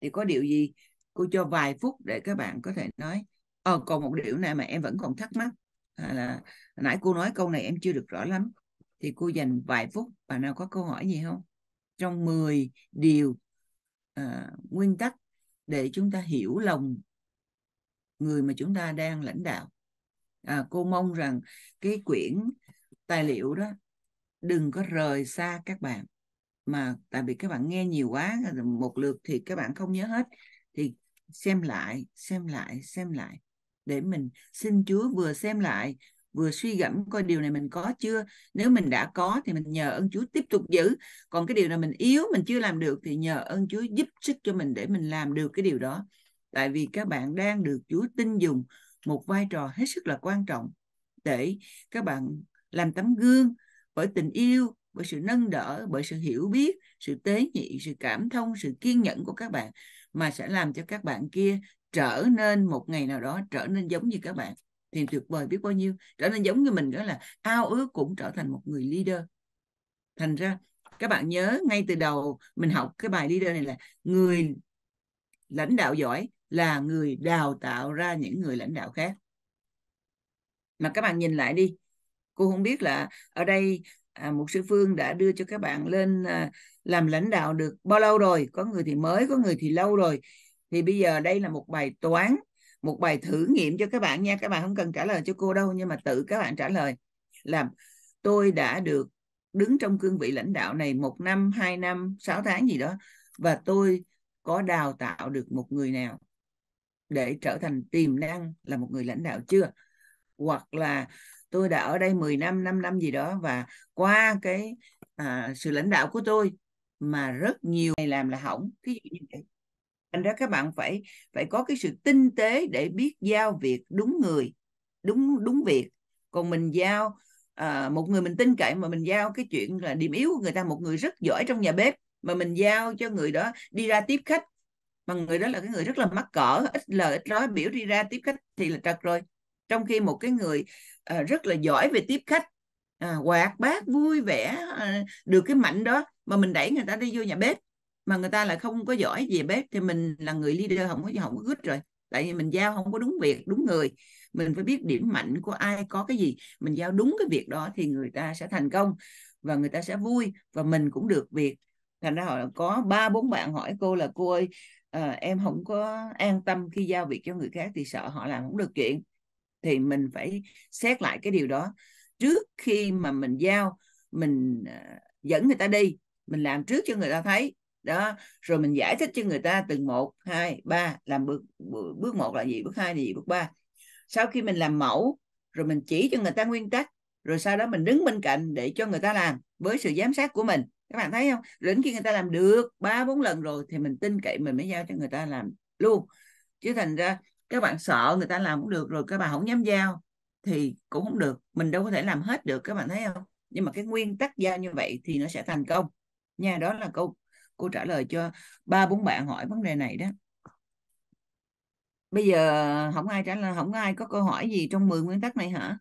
thì có điều gì cô cho vài phút để các bạn có thể nói ờ còn một điều này mà em vẫn còn thắc mắc à, là nãy cô nói câu này em chưa được rõ lắm thì cô dành vài phút bạn nào có câu hỏi gì không trong 10 điều à, nguyên tắc để chúng ta hiểu lòng người mà chúng ta đang lãnh đạo à, cô mong rằng cái quyển tài liệu đó đừng có rời xa các bạn mà tại vì các bạn nghe nhiều quá một lượt thì các bạn không nhớ hết thì xem lại xem lại xem lại để mình xin Chúa vừa xem lại vừa suy gẫm coi điều này mình có chưa nếu mình đã có thì mình nhờ ơn Chúa tiếp tục giữ còn cái điều nào mình yếu mình chưa làm được thì nhờ ơn Chúa giúp sức cho mình để mình làm được cái điều đó tại vì các bạn đang được Chúa tin dùng một vai trò hết sức là quan trọng để các bạn làm tấm gương bởi tình yêu bởi sự nâng đỡ bởi sự hiểu biết sự tế nhị sự cảm thông sự kiên nhẫn của các bạn mà sẽ làm cho các bạn kia trở nên một ngày nào đó trở nên giống như các bạn thì tuyệt vời biết bao nhiêu trở nên giống như mình đó là ao ước cũng trở thành một người leader thành ra các bạn nhớ ngay từ đầu mình học cái bài leader này là người lãnh đạo giỏi là người đào tạo ra những người lãnh đạo khác mà các bạn nhìn lại đi cô không biết là ở đây à, mục sư phương đã đưa cho các bạn lên à, làm lãnh đạo được bao lâu rồi có người thì mới có người thì lâu rồi thì bây giờ đây là một bài toán một bài thử nghiệm cho các bạn nha các bạn không cần trả lời cho cô đâu nhưng mà tự các bạn trả lời là tôi đã được đứng trong cương vị lãnh đạo này một năm hai năm sáu tháng gì đó và tôi có đào tạo được một người nào để trở thành tiềm năng là một người lãnh đạo chưa hoặc là tôi đã ở đây 10 năm 5 năm gì đó và qua cái à, sự lãnh đạo của tôi mà rất nhiều này làm là hỏng ví dụ như vậy thành ra các bạn phải phải có cái sự tinh tế để biết giao việc đúng người đúng đúng việc còn mình giao à, một người mình tin cậy mà mình giao cái chuyện là điểm yếu của người ta một người rất giỏi trong nhà bếp mà mình giao cho người đó đi ra tiếp khách mà người đó là cái người rất là mắc cỡ ít lời ít nói biểu đi ra tiếp khách thì là trật rồi trong khi một cái người uh, rất là giỏi về tiếp khách à, hoạt bát vui vẻ à, được cái mạnh đó mà mình đẩy người ta đi vô nhà bếp mà người ta lại không có giỏi về bếp thì mình là người leader không có không có good rồi tại vì mình giao không có đúng việc đúng người mình phải biết điểm mạnh của ai có cái gì mình giao đúng cái việc đó thì người ta sẽ thành công và người ta sẽ vui và mình cũng được việc thành ra họ có ba bốn bạn hỏi cô là cô ơi à, em không có an tâm khi giao việc cho người khác thì sợ họ làm không được chuyện thì mình phải xét lại cái điều đó trước khi mà mình giao mình à, dẫn người ta đi mình làm trước cho người ta thấy đó rồi mình giải thích cho người ta từng một hai ba làm bước bước một là gì bước hai là gì bước ba sau khi mình làm mẫu rồi mình chỉ cho người ta nguyên tắc rồi sau đó mình đứng bên cạnh để cho người ta làm với sự giám sát của mình các bạn thấy không rồi đến khi người ta làm được ba bốn lần rồi thì mình tin cậy mình mới giao cho người ta làm luôn chứ thành ra các bạn sợ người ta làm cũng được rồi các bạn không dám giao thì cũng không được mình đâu có thể làm hết được các bạn thấy không nhưng mà cái nguyên tắc giao như vậy thì nó sẽ thành công nha đó là câu cô trả lời cho ba bốn bạn hỏi vấn đề này đó bây giờ không ai trả lời không ai có câu hỏi gì trong 10 nguyên tắc này hả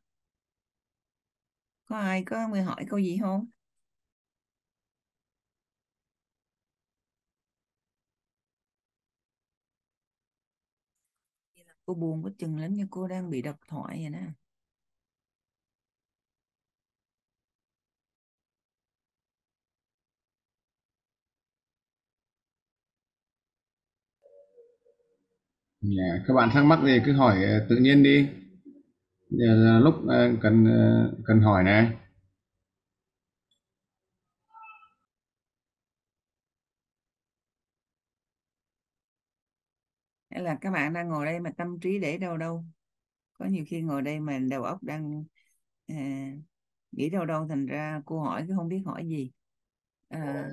có ai có người hỏi câu gì không cô buồn có chừng lắm như cô đang bị độc thoại vậy nè Yeah. Dạ, các bạn thắc mắc gì cứ hỏi ờ, tự nhiên đi lúc ờ, cần ờ, cần hỏi này nên là các bạn đang ngồi đây mà tâm trí để đâu đâu có nhiều khi ngồi đây mà đầu óc đang à, nghĩ đâu đâu thành ra cô hỏi cái không biết hỏi gì à,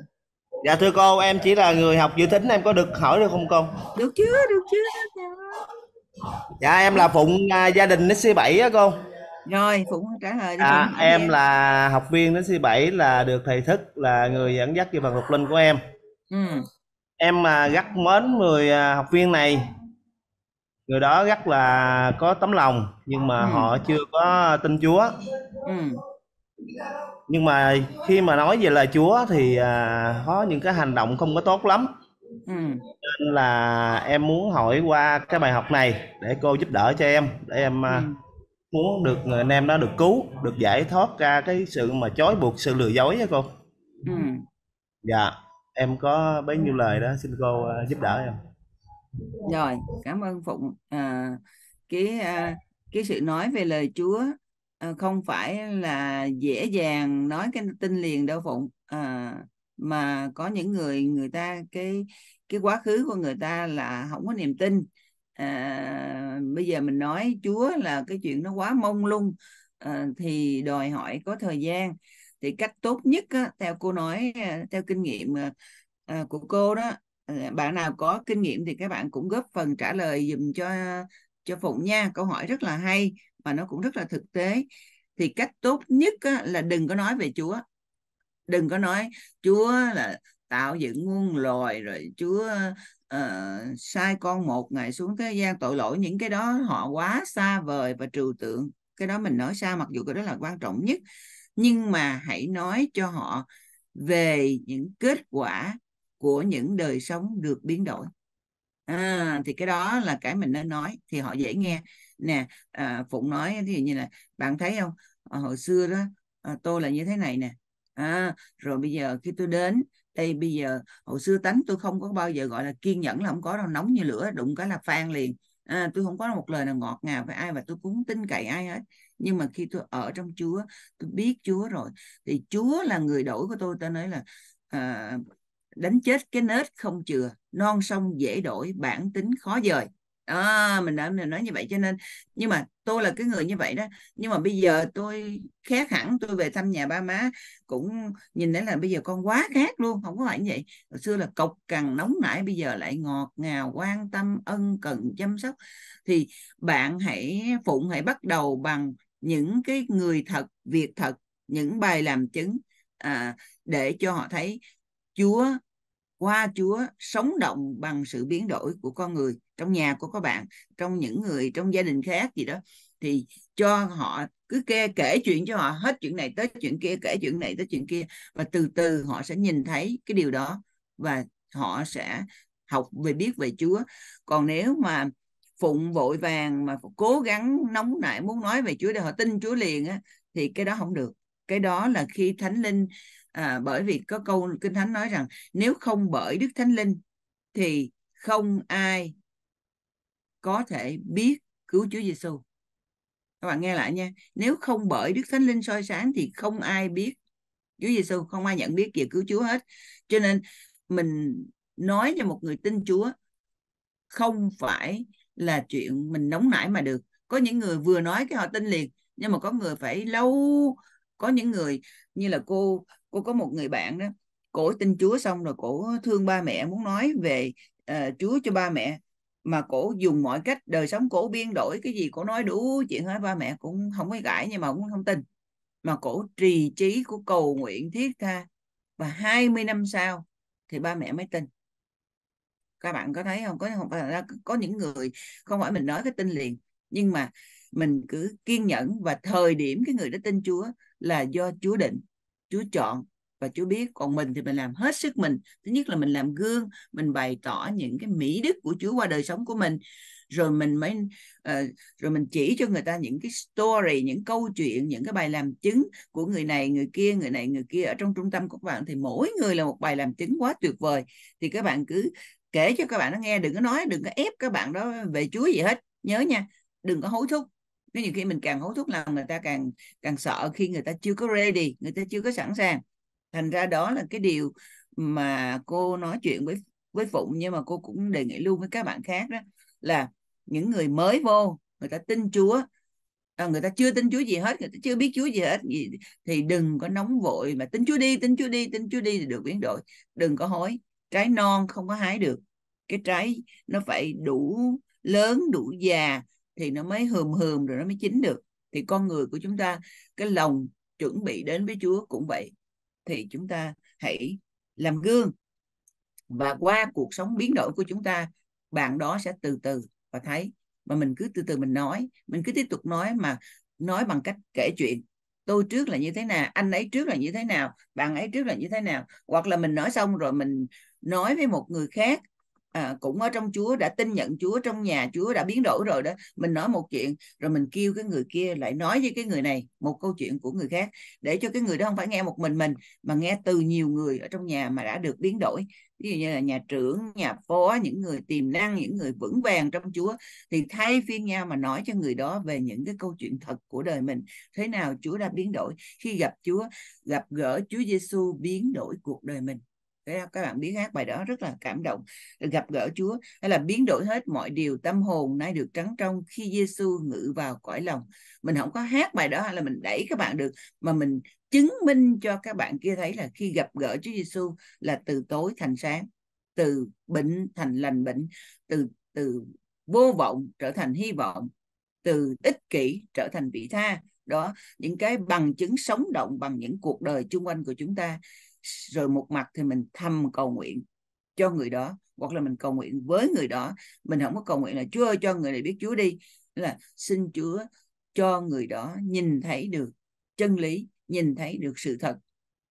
dạ thưa cô em chỉ là người học dự tính em có được hỏi được không cô được chứ được chứ dạ em là phụng à, gia đình nít c bảy á cô rồi phụng trả lời đi à, em, em là học viên đến c bảy là được thầy thức là người dẫn dắt về phần học linh của em ừ em mà rất mến người à, học viên này người đó rất là có tấm lòng nhưng mà ừ. họ chưa có tin Chúa ừ. nhưng mà khi mà nói về lời Chúa thì à, có những cái hành động không có tốt lắm ừ. nên là em muốn hỏi qua cái bài học này để cô giúp đỡ cho em để em à, ừ. muốn được người anh em đó được cứu được giải thoát ra cái sự mà chối buộc sự lừa dối với cô ừ. dạ em có bấy nhiêu lời đó xin cô ờ, giúp đỡ em rồi cảm ơn phụng à, cái à, cái sự nói về lời Chúa à, không phải là dễ dàng nói cái tin liền đâu phụng à, mà có những người người ta cái cái quá khứ của người ta là không có niềm tin à, bây giờ mình nói Chúa là cái chuyện nó quá mông lung à, thì đòi hỏi có thời gian thì cách tốt nhất á, theo cô nói à, theo kinh nghiệm à, à, của cô đó bạn nào có kinh nghiệm thì các bạn cũng góp phần trả lời dùm cho cho phụng nha câu hỏi rất là hay và nó cũng rất là thực tế thì cách tốt nhất á, là đừng có nói về chúa đừng có nói chúa là tạo dựng muôn loài rồi chúa uh, sai con một ngày xuống thế gian tội lỗi những cái đó họ quá xa vời và trừu tượng cái đó mình nói sao mặc dù cái đó là quan trọng nhất nhưng mà hãy nói cho họ về những kết quả của những đời sống được biến đổi à, thì cái đó là cái mình nên nói thì họ dễ nghe nè à, phụng nói thì như là bạn thấy không à, hồi xưa đó à, tôi là như thế này nè à, rồi bây giờ khi tôi đến đây bây giờ hồi xưa tánh tôi không có bao giờ gọi là kiên nhẫn là không có đâu nóng như lửa đụng cái là phan liền à, tôi không có một lời nào ngọt ngào với ai và tôi cũng tin cậy ai hết nhưng mà khi tôi ở trong Chúa tôi biết Chúa rồi thì Chúa là người đổi của tôi ta nói là à, đánh chết cái nết không chừa non sông dễ đổi bản tính khó dời à, mình đã mình nói như vậy cho nên nhưng mà tôi là cái người như vậy đó nhưng mà bây giờ tôi khác hẳn tôi về thăm nhà ba má cũng nhìn thấy là bây giờ con quá khác luôn không có phải như vậy hồi xưa là cộc cằn nóng nảy bây giờ lại ngọt ngào quan tâm ân cần chăm sóc thì bạn hãy phụng hãy bắt đầu bằng những cái người thật việc thật những bài làm chứng à, để cho họ thấy Chúa qua Chúa sống động bằng sự biến đổi của con người trong nhà của các bạn trong những người trong gia đình khác gì đó thì cho họ cứ kể, kể chuyện cho họ hết chuyện này tới chuyện kia kể chuyện này tới chuyện kia và từ từ họ sẽ nhìn thấy cái điều đó và họ sẽ học về biết về Chúa còn nếu mà phụng vội vàng mà cố gắng nóng nảy muốn nói về Chúa để họ tin Chúa liền á thì cái đó không được cái đó là khi Thánh Linh à, bởi vì có câu kinh Thánh nói rằng nếu không bởi Đức Thánh Linh thì không ai có thể biết cứu Chúa Giêsu các bạn nghe lại nha nếu không bởi Đức Thánh Linh soi sáng thì không ai biết Chúa Giêsu không ai nhận biết về cứu Chúa hết cho nên mình nói cho một người tin Chúa không phải là chuyện mình nóng nảy mà được có những người vừa nói cái họ tin liền nhưng mà có người phải lâu có những người như là cô cô có một người bạn đó cổ tin Chúa xong rồi cổ thương ba mẹ muốn nói về uh, Chúa cho ba mẹ mà cổ dùng mọi cách đời sống cổ biên đổi cái gì cổ nói đủ chuyện hết ba mẹ cũng không có gãi nhưng mà cũng không tin mà cổ trì trí của cầu nguyện thiết tha và 20 năm sau thì ba mẹ mới tin các bạn có thấy không có không phải là có những người không phải mình nói cái tin liền nhưng mà mình cứ kiên nhẫn và thời điểm cái người đó tin Chúa là do Chúa định Chúa chọn và Chúa biết còn mình thì mình làm hết sức mình thứ nhất là mình làm gương mình bày tỏ những cái mỹ đức của Chúa qua đời sống của mình rồi mình mới uh, rồi mình chỉ cho người ta những cái story những câu chuyện những cái bài làm chứng của người này người kia người này người kia ở trong trung tâm của các bạn thì mỗi người là một bài làm chứng quá tuyệt vời thì các bạn cứ kể cho các bạn nó nghe đừng có nói đừng có ép các bạn đó về chúa gì hết nhớ nha đừng có hối thúc cái nhiều khi mình càng hối thúc lòng người ta càng càng sợ khi người ta chưa có ready người ta chưa có sẵn sàng thành ra đó là cái điều mà cô nói chuyện với với phụng nhưng mà cô cũng đề nghị luôn với các bạn khác đó là những người mới vô người ta tin chúa à, người ta chưa tin chúa gì hết người ta chưa biết chúa gì hết thì đừng có nóng vội mà tin chúa đi tin chúa đi tin chúa đi thì được biến đổi đừng có hối trái non không có hái được cái trái nó phải đủ lớn đủ già thì nó mới hườm hườm rồi nó mới chín được thì con người của chúng ta cái lòng chuẩn bị đến với Chúa cũng vậy thì chúng ta hãy làm gương và qua cuộc sống biến đổi của chúng ta bạn đó sẽ từ từ và thấy mà mình cứ từ từ mình nói mình cứ tiếp tục nói mà nói bằng cách kể chuyện tôi trước là như thế nào anh ấy trước là như thế nào bạn ấy trước là như thế nào hoặc là mình nói xong rồi mình nói với một người khác à, cũng ở trong Chúa đã tin nhận Chúa trong nhà Chúa đã biến đổi rồi đó mình nói một chuyện rồi mình kêu cái người kia lại nói với cái người này một câu chuyện của người khác để cho cái người đó không phải nghe một mình mình mà nghe từ nhiều người ở trong nhà mà đã được biến đổi ví dụ như là nhà trưởng nhà phó những người tiềm năng những người vững vàng trong Chúa thì thay phiên nhau mà nói cho người đó về những cái câu chuyện thật của đời mình thế nào Chúa đã biến đổi khi gặp Chúa gặp gỡ Chúa Giêsu biến đổi cuộc đời mình các bạn biết hát bài đó rất là cảm động gặp gỡ Chúa hay là biến đổi hết mọi điều tâm hồn nay được trắng trong khi Giêsu ngự vào cõi lòng mình không có hát bài đó hay là mình đẩy các bạn được mà mình chứng minh cho các bạn kia thấy là khi gặp gỡ Chúa Giêsu là từ tối thành sáng từ bệnh thành lành bệnh từ từ vô vọng trở thành hy vọng từ ích kỷ trở thành vị tha đó những cái bằng chứng sống động bằng những cuộc đời chung quanh của chúng ta rồi một mặt thì mình thăm cầu nguyện cho người đó hoặc là mình cầu nguyện với người đó mình không có cầu nguyện là Chúa ơi cho người này biết Chúa đi là xin Chúa cho người đó nhìn thấy được chân lý nhìn thấy được sự thật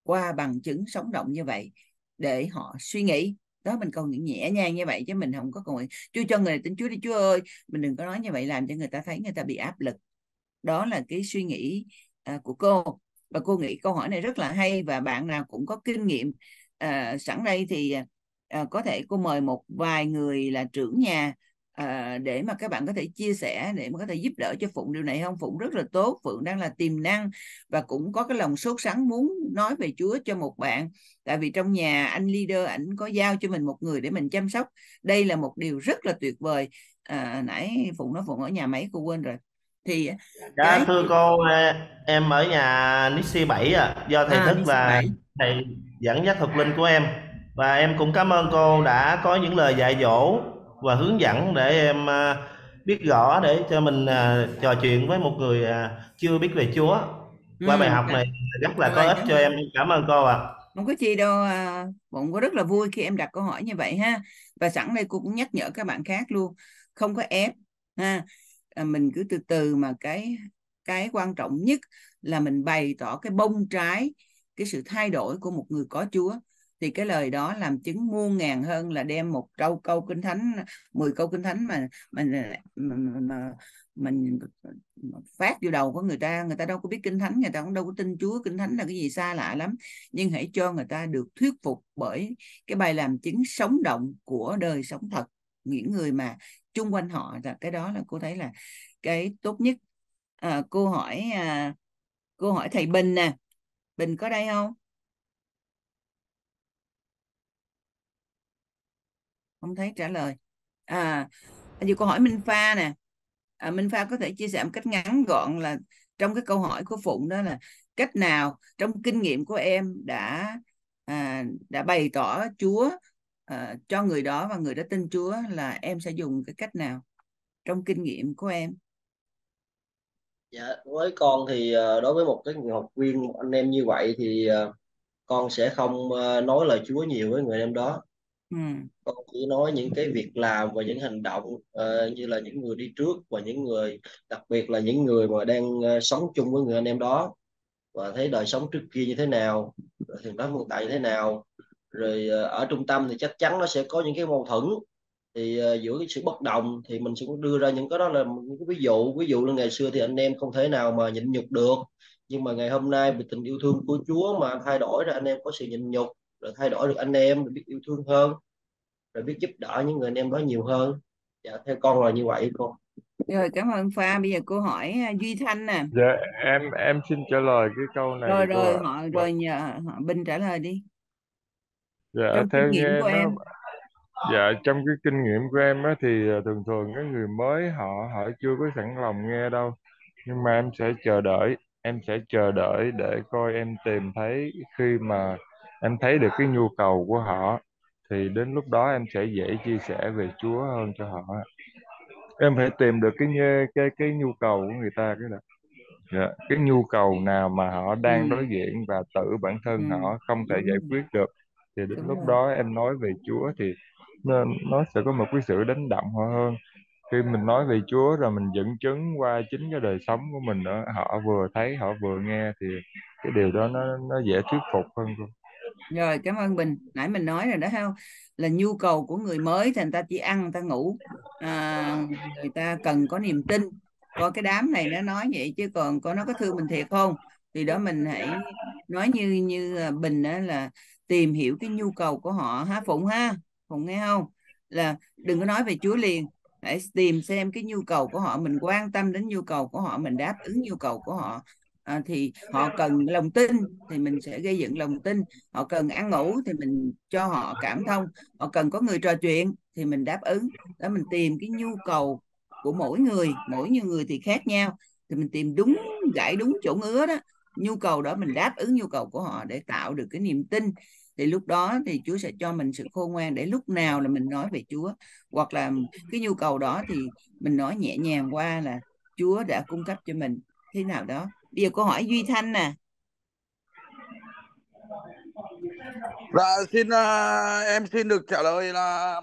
qua bằng chứng sống động như vậy để họ suy nghĩ đó mình cầu nguyện nhẹ nhàng như vậy chứ mình không có cầu nguyện Chúa cho người này tin Chúa đi Chúa ơi mình đừng có nói như vậy làm cho người ta thấy người ta bị áp lực đó là cái suy nghĩ à, của cô và cô nghĩ câu hỏi này rất là hay và bạn nào cũng có kinh nghiệm à, sẵn đây thì à, có thể cô mời một vài người là trưởng nhà à, để mà các bạn có thể chia sẻ để mà có thể giúp đỡ cho phụng điều này không phụng rất là tốt phượng đang là tiềm năng và cũng có cái lòng sốt sắng muốn nói về chúa cho một bạn tại vì trong nhà anh leader ảnh có giao cho mình một người để mình chăm sóc đây là một điều rất là tuyệt vời à, nãy phụng nói phụng ở nhà máy cô quên rồi thì dạ, cái thưa cô em ở nhà Nixie 7 à do thầy à, thức Nixie là 7. thầy dẫn dắt thuộc linh của em và em cũng cảm ơn cô đã có những lời dạy dỗ và hướng dẫn để em à, biết rõ để cho mình à, trò chuyện với một người à, chưa biết về Chúa qua ừ, bài học dạ. này rất là dạ có vâng, ích cho em cảm ơn cô ạ à. không có chi đâu à. bọn có rất là vui khi em đặt câu hỏi như vậy ha và sẵn đây cô cũng nhắc nhở các bạn khác luôn không có ép ha À, mình cứ từ từ mà cái cái quan trọng nhất là mình bày tỏ cái bông trái cái sự thay đổi của một người có Chúa thì cái lời đó làm chứng muôn ngàn hơn là đem một câu câu kinh thánh 10 câu kinh thánh mà mình mình, mình phát vô đầu của người ta người ta đâu có biết kinh thánh người ta cũng đâu có tin Chúa kinh thánh là cái gì xa lạ lắm nhưng hãy cho người ta được thuyết phục bởi cái bài làm chứng sống động của đời sống thật những người mà chung quanh họ là cái đó là cô thấy là cái tốt nhất à, cô hỏi à, cô hỏi thầy bình nè bình có đây không không thấy trả lời à như cô hỏi minh pha nè à, minh pha có thể chia sẻ một cách ngắn gọn là trong cái câu hỏi của phụng đó là cách nào trong kinh nghiệm của em đã à, đã bày tỏ chúa uh, cho người đó và người đó tin Chúa là em sẽ dùng cái cách nào trong kinh nghiệm của em dạ với con thì ờ, đối với một cái người học viên anh em như vậy thì ờ, con sẽ không nói lời Chúa nhiều với người em đó ừ. con chỉ nói những cái việc làm và những hành động uh, như là những người đi trước và những người đặc biệt là những người mà đang sống chung với người anh em đó và thấy đời sống trước kia như thế nào thì đó hiện tại như thế nào rồi ờ, ở trung tâm thì chắc chắn nó sẽ có những cái mâu thuẫn thì ờ, giữa cái sự bất đồng thì mình sẽ đưa ra những cái đó là những cái ví dụ ví dụ là ngày xưa thì anh em không thể nào mà nhịn nhục được nhưng mà ngày hôm nay vì tình yêu thương của Chúa mà thay đổi rồi anh em có sự nhịn nhục rồi thay đổi được anh em biết yêu thương hơn rồi biết giúp đỡ những người anh em đó nhiều hơn dạ theo con là như vậy con rồi cảm ơn pha bây giờ cô hỏi à, Duy Thanh nè dạ em em xin trả lời cái câu này rồi rồi họ dạ. rồi nhờ họ Bình trả lời đi dạ trong theo kinh nghiệm nghe của nó em dạ trong cái kinh nghiệm của em á thì à, thường thường cái người mới họ họ chưa có sẵn lòng nghe đâu nhưng mà em sẽ chờ đợi em sẽ chờ đợi để coi em tìm thấy khi mà em thấy được cái nhu cầu của họ thì đến lúc đó em sẽ dễ chia sẻ về Chúa hơn cho họ em phải tìm được cái nhu- cái cái nhu cầu của người ta cái đã dạ. cái nhu cầu nào mà họ đang ừ đối diện và tự bản thân ừ họ không thể ừ. giải quyết được thì đến lúc đó em nói về Chúa thì nó, nó sẽ có một cái sự đánh động họ hơn khi mình nói về Chúa rồi mình dẫn chứng qua chính cái đời sống của mình nữa họ vừa thấy họ vừa nghe thì cái điều đó nó nó dễ thuyết phục hơn luôn rồi cảm ơn Bình nãy mình nói rồi đó ha là nhu cầu của người mới thì người ta chỉ ăn người ta ngủ à, người ta cần có niềm tin có cái đám này nó nói vậy chứ còn có nó có thương mình thiệt không thì đó mình hãy nói như như à, Bình đó là tìm hiểu cái nhu cầu của họ ha phụng ha phụng nghe không là đừng có nói về chúa liền hãy tìm xem cái nhu cầu của họ mình quan tâm đến nhu cầu của họ mình đáp ứng nhu cầu của họ à, thì họ cần lòng tin thì mình sẽ gây dựng lòng tin họ cần ăn ngủ thì mình cho họ cảm thông họ cần có người trò chuyện thì mình đáp ứng đó mình tìm cái nhu cầu của mỗi người mỗi nhiều người thì khác nhau thì mình tìm đúng gãi đúng chỗ ngứa đó nhu cầu đó mình đáp ứng nhu cầu của họ để tạo được cái niềm tin thì lúc đó thì Chúa sẽ cho mình sự khôn ngoan để lúc nào là mình nói về Chúa hoặc là cái nhu cầu đó thì mình nói nhẹ nhàng qua là Chúa đã cung cấp cho mình thế nào đó bây giờ câu hỏi Duy Thanh nè Dạ xin uh, em xin được trả lời là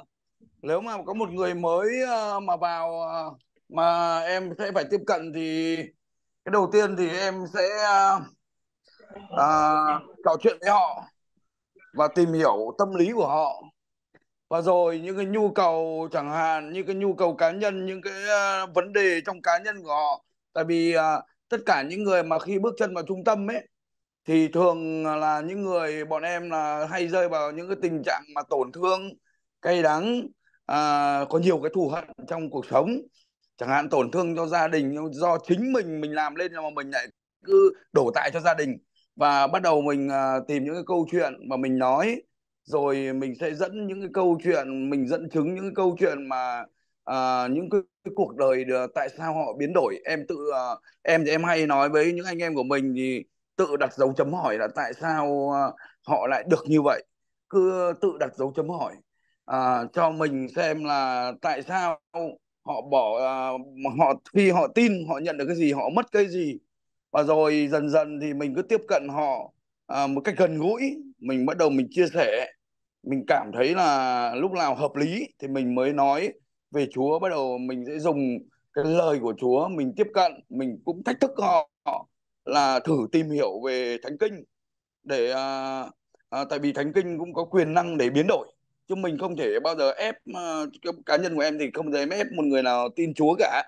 nếu mà có một người mới uh, mà vào uh, mà em sẽ phải tiếp cận thì cái đầu tiên thì em sẽ à, trò chuyện với họ và tìm hiểu tâm lý của họ và rồi những cái nhu cầu chẳng hạn như cái nhu cầu cá nhân những cái ờ, vấn đề trong cá nhân của họ tại vì uh, tất cả những người mà khi bước chân vào trung tâm ấy thì thường là những người bọn em là hay rơi vào những cái tình trạng mà tổn thương cay đắng uh, có nhiều cái thù hận trong cuộc sống chẳng hạn tổn thương cho gia đình do chính mình mình làm lên mà mình lại cứ đổ tại cho gia đình và bắt đầu mình à, tìm những cái câu chuyện mà mình nói rồi mình sẽ dẫn những cái câu chuyện mình dẫn chứng những cái câu chuyện mà uh, những cái, cái cuộc đời tại sao họ biến đổi em tự uh, em thì em hay nói với những anh em của mình thì tự đặt dấu chấm hỏi là tại sao uh, họ lại được như vậy cứ tự đặt dấu chấm hỏi uh, cho mình xem là tại sao họ bỏ uh, họ khi họ tin họ nhận được cái gì họ mất cái gì và rồi dần dần thì mình cứ tiếp cận họ uh, một cách gần gũi mình bắt đầu mình chia sẻ mình cảm thấy là lúc nào hợp lý thì mình mới nói về Chúa bắt đầu mình sẽ dùng cái lời của Chúa mình tiếp cận mình cũng thách thức họ là thử tìm hiểu về thánh kinh để à, à, tại vì thánh kinh cũng có quyền năng để biến đổi chứ mình không thể bao giờ ép uh, cá nhân của em thì không thể ép một người nào tin Chúa cả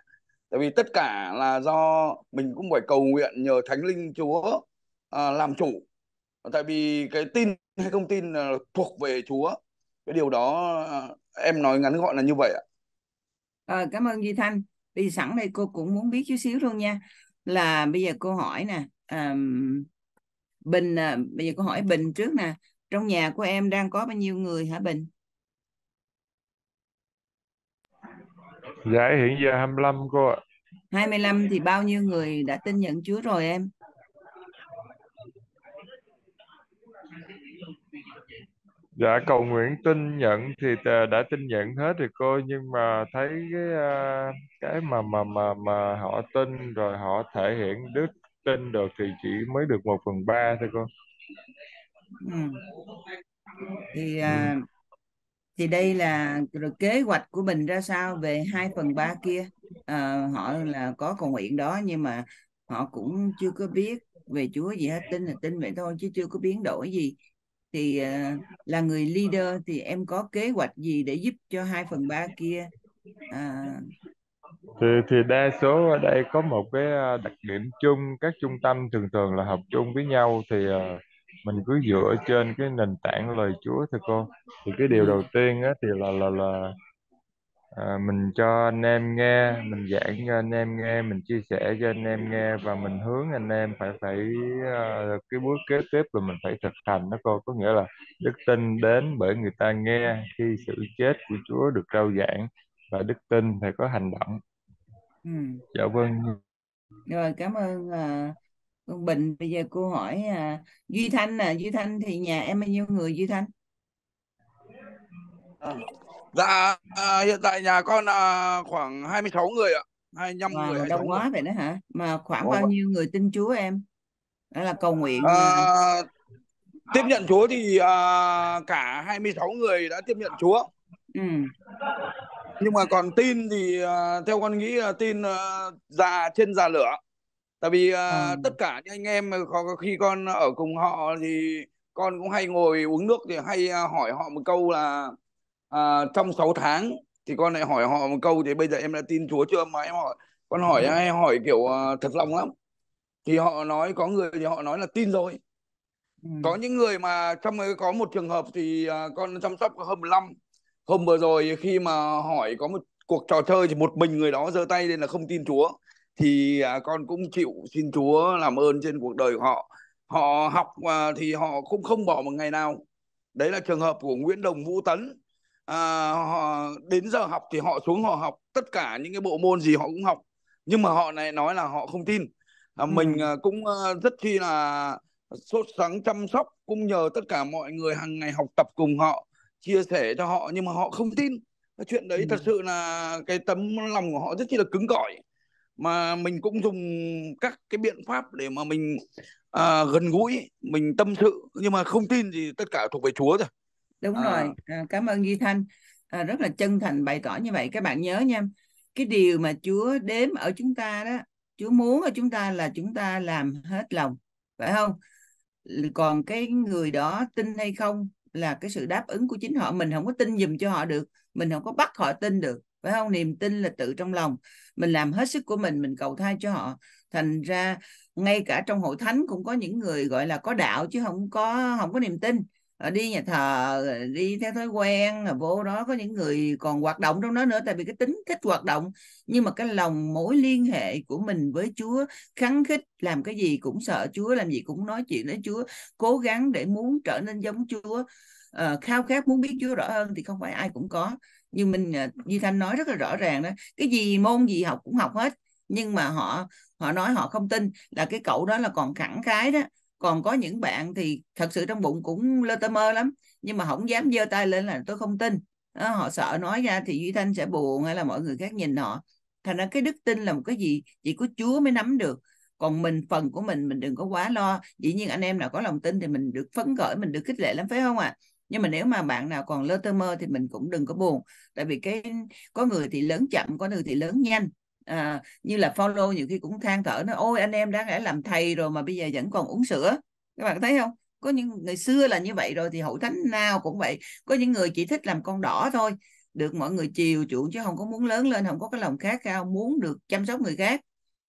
tại vì tất cả là do mình cũng phải cầu nguyện nhờ thánh linh Chúa uh, làm chủ tại vì cái tin hay không tin là thuộc về Chúa cái điều đó ờ, em nói ngắn gọn là như vậy ạ à, cảm ơn Duy Thanh vì sẵn đây cô cũng muốn biết chút xíu luôn nha là bây giờ cô hỏi nè um, Bình à, bây giờ cô hỏi Bình trước nè trong nhà của em đang có bao nhiêu người hả Bình dạ hiện giờ 25 cô ạ 25 thì bao nhiêu người đã tin nhận Chúa rồi em Dạ cầu nguyện tin nhận thì ờ, đã tin nhận hết rồi cô nhưng mà thấy cái ờ, cái mà mà mà mà họ tin rồi họ thể hiện đức tin được thì chỉ mới được một phần ba thôi cô. Ừ. thì à, ừ. thì đây là rồi kế hoạch của mình ra sao về 2 phần ba kia à, họ là có cầu nguyện đó nhưng mà họ cũng chưa có biết về Chúa gì hết tin là tin vậy thôi chứ chưa có biến đổi gì thì à, là người leader thì em có kế hoạch gì để giúp cho 2 phần ba kia à, thì thì đa số ở đây có một cái à, đặc điểm chung các trung tâm thường thường là học chung với nhau thì uh, mình cứ dựa trên cái nền tảng lời Chúa thôi cô thì cái điều đầu tiên á, thì là là là à, mình cho anh em nghe mình giảng cho anh em nghe mình chia sẻ cho anh em nghe và mình hướng anh em phải phải à, cái bước kế tiếp là mình phải thực hành đó cô có nghĩa là đức tin đến bởi người ta nghe khi sự chết của Chúa được trao giảng và đức tin phải có hành động ừ. dạ vâng rồi cảm ơn uh, Bình bây giờ cô hỏi à, Duy Thanh à Duy Thanh thì nhà em bao nhiêu người Duy Thanh à, dạ à, hiện tại nhà con à, khoảng 26 người ạ 25 wow, người đông quá người. vậy đó hả mà khoảng bao nhiêu người tin Chúa em đó là cầu nguyện à, à. tiếp nhận Chúa thì à, cả 26 người đã tiếp nhận Chúa ừ. nhưng mà còn tin thì à, theo con nghĩ là tin à, già trên già lửa tại vì uh, à. Ờ. tất cả những anh em khi con ở cùng họ thì con cũng hay ngồi uống nước thì hay à, hỏi họ một câu là uh, trong 6 tháng thì con lại hỏi họ một câu thì bây giờ em đã tin Chúa chưa mà em hỏi con ừ. hỏi ừ. hay hỏi kiểu uh, thật lòng lắm thì họ nói có người thì họ nói là tin rồi ừ. có những người mà trong có một trường hợp thì uh, con chăm sóc hôm năm hôm vừa rồi khi mà hỏi có một cuộc trò chơi thì một mình người đó giơ tay lên là không tin Chúa thì à, con cũng chịu xin Chúa làm ơn trên cuộc đời của họ họ học à, thì họ cũng không bỏ một ngày nào đấy là trường hợp của Nguyễn Đồng Vũ Tấn à, họ đến giờ học thì họ xuống họ học tất cả những cái bộ môn gì họ cũng học nhưng mà họ này nói là họ không tin à, mình ừ. à, cũng à, rất chi là sốt sắng chăm sóc cũng nhờ tất cả mọi người hàng ngày học tập cùng họ chia sẻ cho họ nhưng mà họ không tin cái chuyện đấy ừ. thật sự là cái tấm lòng của họ rất chi là cứng cỏi mà mình cũng dùng các cái biện pháp để mà mình à, gần gũi mình tâm sự nhưng mà không tin gì tất cả thuộc về Chúa rồi đúng à. rồi à, cảm ơn Duy Thanh à, rất là chân thành bày tỏ như vậy các bạn nhớ nha cái điều mà Chúa đếm ở chúng ta đó Chúa muốn ở chúng ta là chúng ta làm hết lòng phải không còn cái người đó tin hay không là cái sự đáp ứng của chính họ mình không có tin dùm cho họ được mình không có bắt họ tin được phải không niềm tin là tự trong lòng mình làm hết sức của mình mình cầu thai cho họ thành ra ngay cả trong hội thánh cũng có những người gọi là có đạo chứ không có không có niềm tin ờ, đi nhà thờ đi theo thói quen vô đó có những người còn hoạt động trong đó nữa tại vì cái tính thích hoạt động nhưng mà cái lòng mối liên hệ của mình với Chúa kháng khích làm cái gì cũng sợ Chúa làm gì cũng nói chuyện với Chúa cố gắng để muốn trở nên giống Chúa Ờ, khao khát muốn biết Chúa rõ hơn thì không phải ai cũng có như mình uh, như Thanh nói rất là rõ ràng đó cái gì môn gì học cũng học hết nhưng mà họ họ nói họ không tin là cái cậu đó là còn khẳng khái đó còn có những bạn thì thật sự trong bụng cũng lơ tơ mơ lắm nhưng mà không dám giơ tay lên là tôi không tin đó, họ sợ nói ra thì duy thanh sẽ buồn hay là mọi người khác nhìn họ thành ra cái đức tin là một cái gì chỉ có chúa mới nắm được còn mình phần của mình mình đừng có quá lo dĩ nhiên anh em nào có lòng tin thì mình được phấn khởi mình được khích lệ lắm phải không ạ à? nhưng mà nếu mà bạn nào còn lơ tơ mơ thì mình cũng đừng có buồn tại vì cái có người thì lớn chậm có người thì lớn nhanh à, như là follow nhiều khi cũng than thở nó ôi anh em đã đã làm thầy rồi mà bây giờ vẫn còn uống sữa các bạn thấy không có những người xưa là như vậy rồi thì hậu thánh nào cũng vậy có những người chỉ thích làm con đỏ thôi được mọi người chiều chuộng chứ không có muốn lớn lên không có cái lòng khát khao muốn được chăm sóc người khác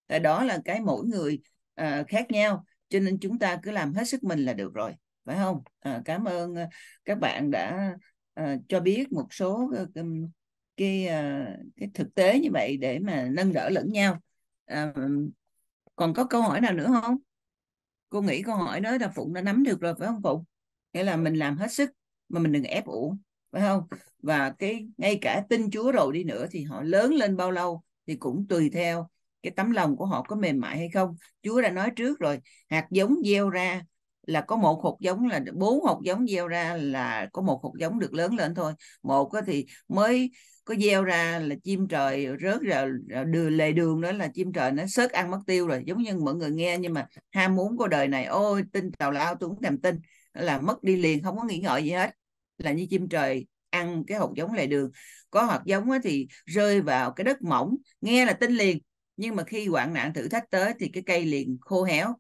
tại đó là cái mỗi người uh, khác nhau cho nên chúng ta cứ làm hết sức mình là được rồi phải không à, cảm ơn à, các bạn đã à, cho biết một số à, cái cái, à, cái thực tế như vậy để mà nâng đỡ lẫn nhau à, còn có câu hỏi nào nữa không cô nghĩ câu hỏi đó là phụng đã nắm được rồi phải không phụng nghĩa là mình làm hết sức mà mình đừng ép uổng phải không và cái ngay cả tin chúa rồi đi nữa thì họ lớn lên bao lâu thì cũng tùy theo cái tấm lòng của họ có mềm mại hay không chúa đã nói trước rồi hạt giống gieo ra là có một hột giống là bốn hột giống gieo ra là có một hột giống được lớn lên thôi một thì mới có gieo ra là chim trời rớt ra đưa lề đường đó là chim trời nó sớt ăn mất tiêu rồi giống như mọi người nghe nhưng mà ham muốn của đời này ôi tin tào lao tôi cũng thèm tin là mất đi liền không có nghĩ ngợi gì hết là như chim trời ăn cái hột giống lề đường có hạt giống thì rơi vào cái đất mỏng nghe là tin liền nhưng mà khi hoạn nạn thử thách tới thì cái cây liền khô héo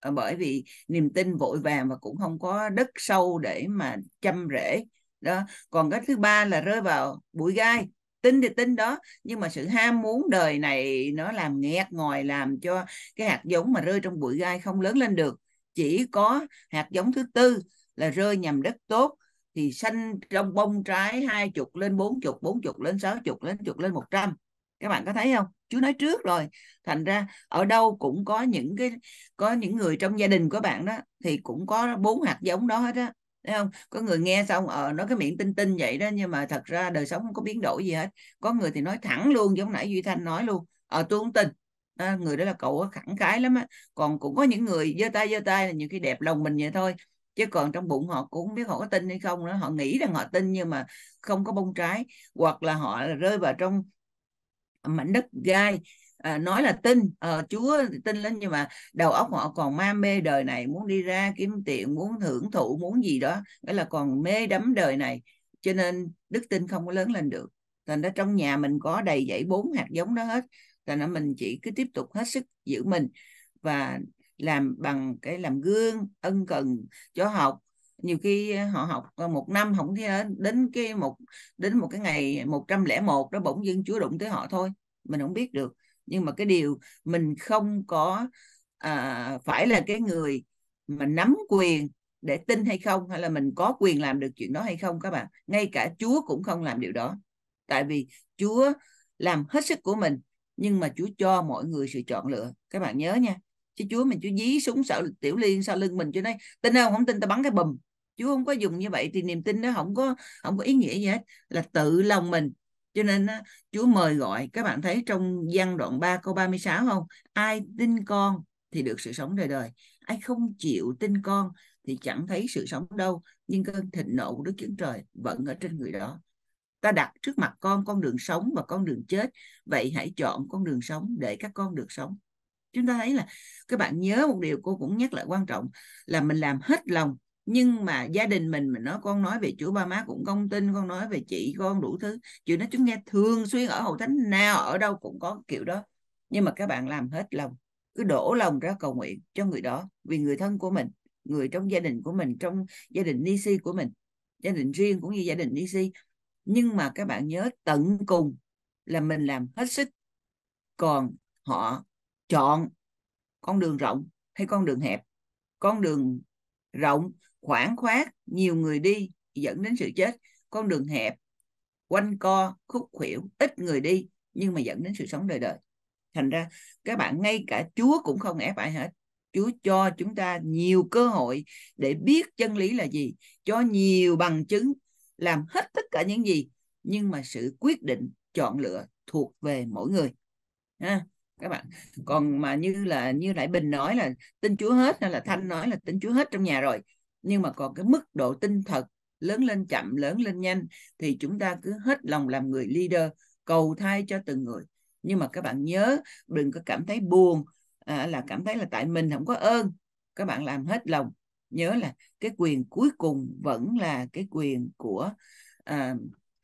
Ờ, bởi vì niềm tin vội vàng và cũng không có đất sâu để mà chăm rễ đó còn cái thứ ba là rơi vào bụi gai tin thì tin đó nhưng mà sự ham muốn đời này nó làm nghẹt ngòi làm cho cái hạt giống mà rơi trong bụi gai không lớn lên được chỉ có hạt giống thứ tư là rơi nhầm đất tốt thì xanh trong bông trái hai chục lên bốn chục bốn chục lên sáu chục lên chục lên một trăm các bạn có thấy không chú nói trước rồi thành ra ở đâu cũng có những cái có những người trong gia đình của bạn đó thì cũng có bốn hạt giống đó hết á thấy không có người nghe xong ở ờ, nói cái miệng tinh tinh vậy đó nhưng mà thật ra đời sống không có biến đổi gì hết có người thì nói thẳng luôn giống nãy duy thanh nói luôn ở ờ, tôi không tin à, người đó là cậu khẳng khái lắm á còn cũng có những người giơ tay giơ tay là những cái đẹp lòng mình vậy thôi chứ còn trong bụng họ cũng không biết họ có tin hay không nữa họ nghĩ rằng họ tin nhưng mà không có bông trái hoặc là họ rơi vào trong mảnh đất gai à, nói là tin à, Chúa tin lên nhưng mà đầu óc họ còn ma mê đời này muốn đi ra kiếm tiền muốn hưởng thụ muốn gì đó nghĩa là còn mê đắm đời này cho nên đức tin không có lớn lên được thành ra trong nhà mình có đầy dãy bốn hạt giống đó hết thành ra mình chỉ cứ tiếp tục hết sức giữ mình và làm bằng cái làm gương ân cần cho học nhiều khi ờ, họ học ờ, một năm không thấy đến cái một đến một cái ngày 101 đó bỗng dưng Chúa đụng tới họ thôi mình không biết được nhưng mà cái điều mình không có à, phải là cái người mà nắm quyền để tin hay không hay là mình có quyền làm được chuyện đó hay không các bạn ngay cả Chúa cũng không làm điều đó tại vì Chúa làm hết sức của mình nhưng mà Chúa cho mọi người sự chọn lựa các bạn nhớ nha chứ Chúa mình Chúa dí súng sợ tiểu liên sau lưng mình cho nói tin không không tin ta bắn cái bùm chú không có dùng như vậy thì niềm tin nó không có không có ý nghĩa gì hết là tự lòng mình cho nên Chúa mời gọi các bạn thấy trong văn đoạn 3 câu 36 không ai tin con thì được sự sống đời đời ai không chịu tin con thì chẳng thấy sự sống đâu nhưng cơn thịnh nộ của Đức Chúa Trời vẫn ở trên người đó ta đặt trước mặt con con đường sống và con đường chết vậy hãy chọn con đường sống để các con được sống chúng ta thấy là các bạn nhớ một điều cô cũng nhắc lại quan trọng là mình làm hết lòng nhưng mà gia đình mình mình nói con nói về chú ba má cũng công tin con nói về chị con đủ thứ chuyện đó chúng nghe thường xuyên ở hậu thánh nào ở đâu cũng có kiểu đó nhưng mà các bạn làm hết lòng cứ đổ lòng ra cầu nguyện cho người đó vì người thân của mình người trong gia đình của mình trong gia đình ni si của mình gia đình riêng cũng như gia đình ni si nhưng mà các bạn nhớ tận cùng là mình làm hết sức còn họ chọn con đường rộng hay con đường hẹp con đường rộng khoảng khoát nhiều người đi dẫn đến sự chết con đường hẹp quanh co khúc khuỷu ít người đi nhưng mà dẫn đến sự sống đời đời thành ra các bạn ngay cả chúa cũng không ép ai hết chúa cho chúng ta nhiều cơ hội để biết chân lý là gì cho nhiều bằng chứng làm hết tất cả những gì nhưng mà sự quyết định chọn lựa thuộc về mỗi người ha các bạn còn mà như là như lại bình nói là tin chúa hết hay là thanh nói là tin chúa hết trong nhà rồi nhưng mà còn cái mức độ tinh thật lớn lên chậm lớn lên nhanh thì chúng ta cứ hết lòng làm người leader cầu thay cho từng người nhưng mà các bạn nhớ đừng có cảm thấy buồn à, là cảm thấy là tại mình không có ơn các bạn làm hết lòng nhớ là cái quyền cuối cùng vẫn là cái quyền của à,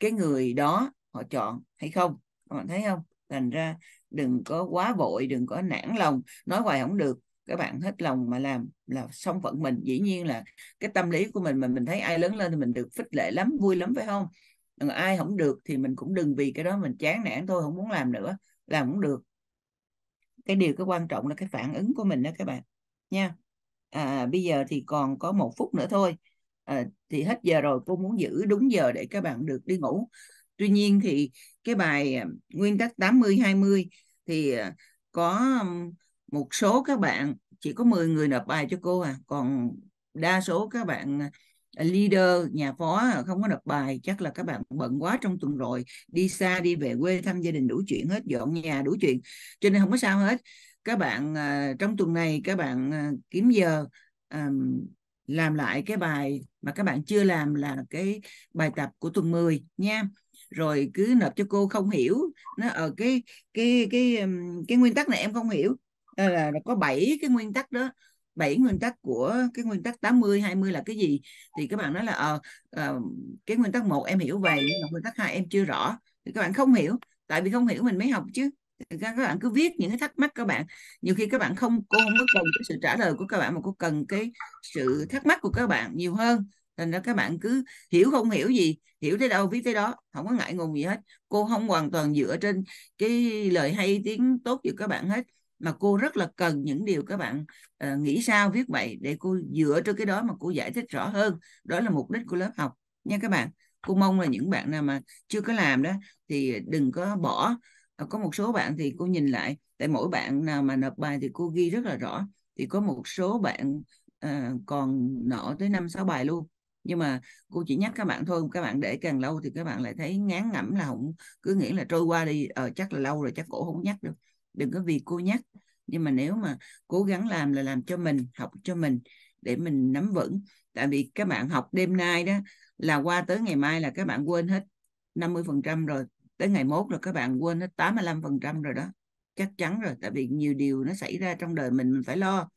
cái người đó họ chọn hay không các bạn thấy không thành ra đừng có quá vội đừng có nản lòng nói hoài không được các bạn hết lòng mà làm là xong phận mình dĩ nhiên là cái tâm lý của mình mà mình thấy ai lớn lên thì mình được phích lệ lắm vui lắm phải không ai không được thì mình cũng đừng vì cái đó mình chán nản thôi không muốn làm nữa làm cũng được cái điều cái quan trọng là cái phản ứng của mình đó các bạn nha à, à, bây giờ thì còn có một phút nữa thôi à, thì hết giờ rồi cô muốn giữ đúng giờ để các bạn được đi ngủ tuy nhiên thì cái bài à, nguyên tắc 80 20 thì à, có một số các bạn chỉ có 10 người nộp bài cho cô à còn đa số các bạn à, leader nhà phó à, không có nộp bài chắc là các bạn bận quá trong tuần rồi đi xa đi về quê thăm gia đình đủ chuyện hết dọn nhà đủ chuyện cho nên không có sao hết các bạn à, trong tuần này các bạn kiếm giờ làm lại cái bài mà các bạn chưa làm là cái bài tập của tuần 10 nha rồi cứ nộp cho cô không hiểu nó ở ờ, cái cái cái, cái nguyên tắc này em không hiểu là có bảy cái nguyên tắc đó bảy nguyên tắc của cái nguyên tắc 80 20 là cái gì thì các bạn nói là ờ à, cái nguyên tắc một em hiểu về nhưng mà nguyên tắc hai em chưa rõ thì các bạn không hiểu tại vì không hiểu mình mới học chứ các bạn cứ viết những cái thắc mắc các bạn nhiều khi các bạn không cô không có cần cái sự trả lời của các bạn mà cô cần cái sự thắc mắc của các bạn nhiều hơn thành ra các bạn cứ hiểu không hiểu gì hiểu tới đâu viết tới đó không có ngại ngùng gì hết cô không hoàn toàn dựa trên cái lời hay tiếng tốt gì các bạn hết mà cô rất là cần những điều các bạn uh, nghĩ sao viết vậy để cô dựa trên cái đó mà cô giải thích rõ hơn đó là mục đích của lớp học nha các bạn cô mong là những bạn nào mà chưa có làm đó thì đừng có bỏ ờ, có một số bạn thì cô nhìn lại tại mỗi bạn nào mà nộp bài thì cô ghi rất là rõ thì có một số bạn uh, còn nọ tới năm sáu bài luôn nhưng mà cô chỉ nhắc các bạn thôi các bạn để càng lâu thì các bạn lại thấy ngán ngẩm là không cứ nghĩ là trôi qua đi ờ, chắc là lâu rồi chắc cổ không nhắc được đừng có vì cô nhắc nhưng mà nếu mà cố gắng làm là làm cho mình học cho mình để mình nắm vững tại vì các bạn học đêm nay đó là qua tới ngày mai là các bạn quên hết 50% rồi tới ngày mốt rồi các bạn quên hết 85% rồi đó chắc chắn rồi tại vì nhiều điều nó xảy ra trong đời mình mình phải lo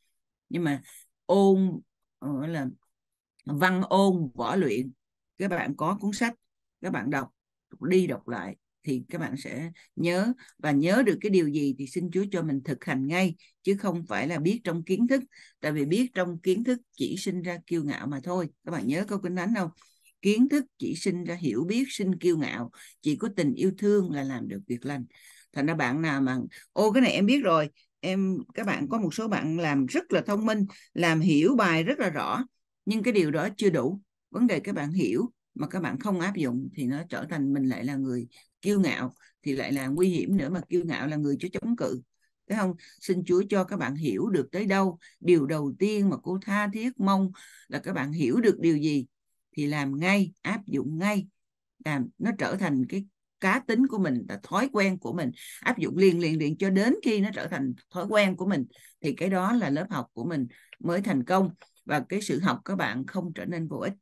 nhưng mà ôn ờ, là văn ôn võ luyện các bạn có cuốn sách các bạn đọc đi đọc lại thì các bạn sẽ nhớ và nhớ được cái điều gì thì xin Chúa cho mình thực hành ngay chứ không phải là biết trong kiến thức tại vì biết trong kiến thức chỉ sinh ra kiêu ngạo mà thôi các bạn nhớ câu kinh thánh không kiến thức chỉ sinh ra hiểu biết sinh kiêu ngạo chỉ có tình yêu thương là làm được việc lành thành ra bạn nào mà ô cái này em biết rồi em các bạn có một số bạn làm rất là thông minh làm hiểu bài rất là rõ nhưng cái điều đó chưa đủ vấn đề các bạn hiểu mà các bạn không áp dụng thì nó trở thành mình lại là người kiêu ngạo thì lại là nguy hiểm nữa mà kiêu ngạo là người chứ chống cự thấy không xin Chúa cho các bạn hiểu được tới đâu điều đầu tiên mà cô tha thiết mong là các bạn hiểu được điều gì thì làm ngay áp dụng ngay làm nó trở thành cái cá tính của mình là thói quen của mình áp dụng liền liền liền cho đến khi nó trở thành thói quen của mình thì cái đó là lớp học của mình mới thành công và cái sự học các bạn không trở nên vô ích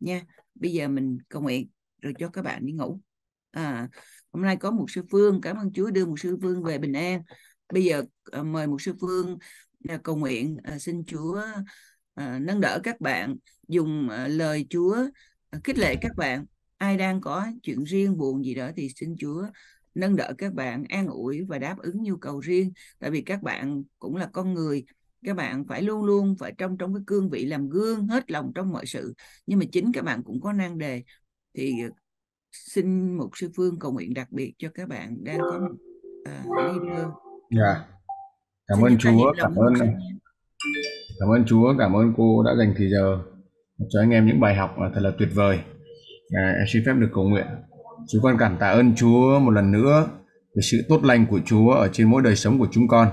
nha bây giờ mình cầu nguyện rồi cho các bạn đi ngủ à, hôm nay có một sư phương cảm ơn chúa đưa một sư phương về bình an bây giờ à, mời một sư phương à, cầu nguyện à, xin chúa nâng đỡ các bạn dùng lời chúa khích lệ các bạn ai đang có chuyện riêng buồn gì đó thì xin chúa nâng đỡ các bạn an ủi và đáp ứng nhu cầu riêng tại vì các bạn cũng là con người các bạn phải luôn luôn phải trong trong cái cương vị làm gương hết lòng trong mọi sự nhưng mà chính các bạn cũng có nan đề thì ờ, xin một sư phương cầu nguyện đặc biệt cho các bạn đang có một uh, leader yeah. cảm xin ơn chúa cảm ơn cảm ơn chúa cảm ơn cô đã dành thời giờ cho anh em những bài học thật là tuyệt vời à, em xin phép được cầu nguyện chúng con cảm tạ ơn chúa một lần nữa về sự tốt lành của chúa ở trên mỗi đời sống của chúng con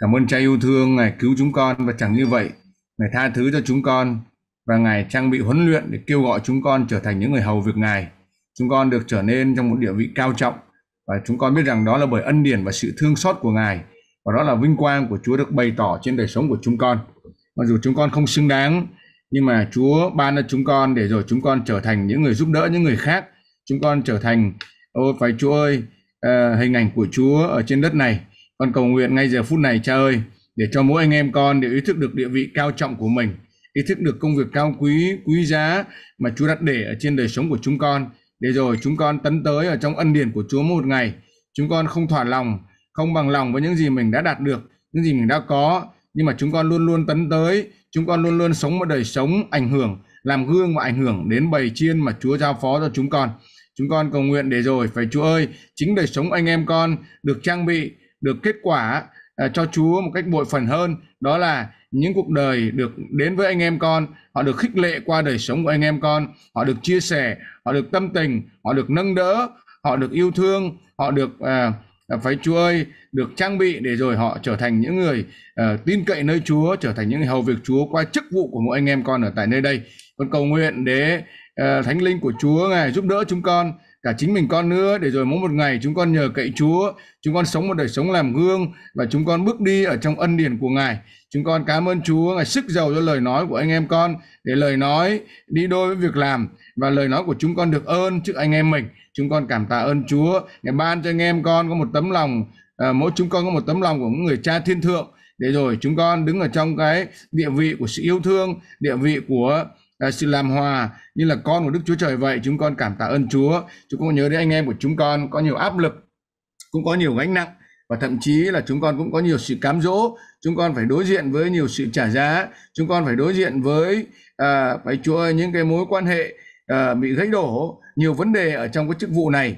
Cảm ơn cha yêu thương, Ngài cứu chúng con và chẳng như vậy, Ngài tha thứ cho chúng con và Ngài trang bị huấn luyện để kêu gọi chúng con trở thành những người hầu việc Ngài. Chúng con được trở nên trong một địa vị cao trọng và chúng con biết rằng đó là bởi ân điển và sự thương xót của Ngài và đó là vinh quang của Chúa được bày tỏ trên đời sống của chúng con. Mặc dù chúng con không xứng đáng nhưng mà Chúa ban cho chúng con để rồi chúng con trở thành những người giúp đỡ những người khác. Chúng con trở thành, ôi phải Chúa ơi, uh, hình ảnh của Chúa ở trên đất này con cầu nguyện ngay giờ phút này cha ơi, để cho mỗi anh em con đều ý thức được địa vị cao trọng của mình, ý thức được công việc cao quý, quý giá mà Chúa đặt để ở trên đời sống của chúng con, để rồi chúng con tấn tới ở trong ân điển của Chúa một ngày. Chúng con không thỏa lòng, không bằng lòng với những gì mình đã đạt được, những gì mình đã có, nhưng mà chúng con luôn luôn tấn tới, chúng con luôn luôn sống một đời sống ảnh hưởng, làm gương và ảnh hưởng đến bầy chiên mà Chúa giao phó cho chúng con. Chúng con cầu nguyện để rồi phải Chúa ơi, chính đời sống anh em con được trang bị được kết quả à, cho Chúa một cách bội phần hơn đó là những cuộc đời được đến với anh em con họ được khích lệ qua đời sống của anh em con họ được chia sẻ họ được tâm tình họ được nâng đỡ họ được yêu thương họ được à, à phải Chúa ơi được trang bị để rồi họ trở thành những người à, tin cậy nơi Chúa trở thành những hầu việc Chúa qua chức vụ của mỗi anh em con ở tại nơi đây con cầu nguyện để à, thánh linh của Chúa ngài giúp đỡ chúng con cả chính mình con nữa để rồi mỗi một ngày chúng con nhờ cậy Chúa chúng con sống một đời sống làm gương và chúng con bước đi ở trong ân điển của Ngài chúng con cảm ơn Chúa Ngài sức giàu cho lời nói của anh em con để lời nói đi đôi với việc làm và lời nói của chúng con được ơn trước anh em mình chúng con cảm tạ ơn Chúa Ngài ban cho anh em con có một tấm lòng à, mỗi chúng con có một tấm lòng của những người cha thiên thượng để rồi chúng con đứng ở trong cái địa vị của sự yêu thương địa vị của Ờ, sự làm hòa như là con của Đức Chúa Trời vậy. Chúng con cảm tạ ơn Chúa. Chúng con nhớ đến anh em của chúng con có nhiều áp lực, cũng có nhiều gánh nặng và thậm chí là chúng con cũng có nhiều sự cám dỗ chúng con phải đối diện với nhiều sự trả giá chúng con phải đối diện với à, phải chúa ơi, những cái mối quan hệ à, bị gãy đổ nhiều vấn đề ở trong cái chức vụ này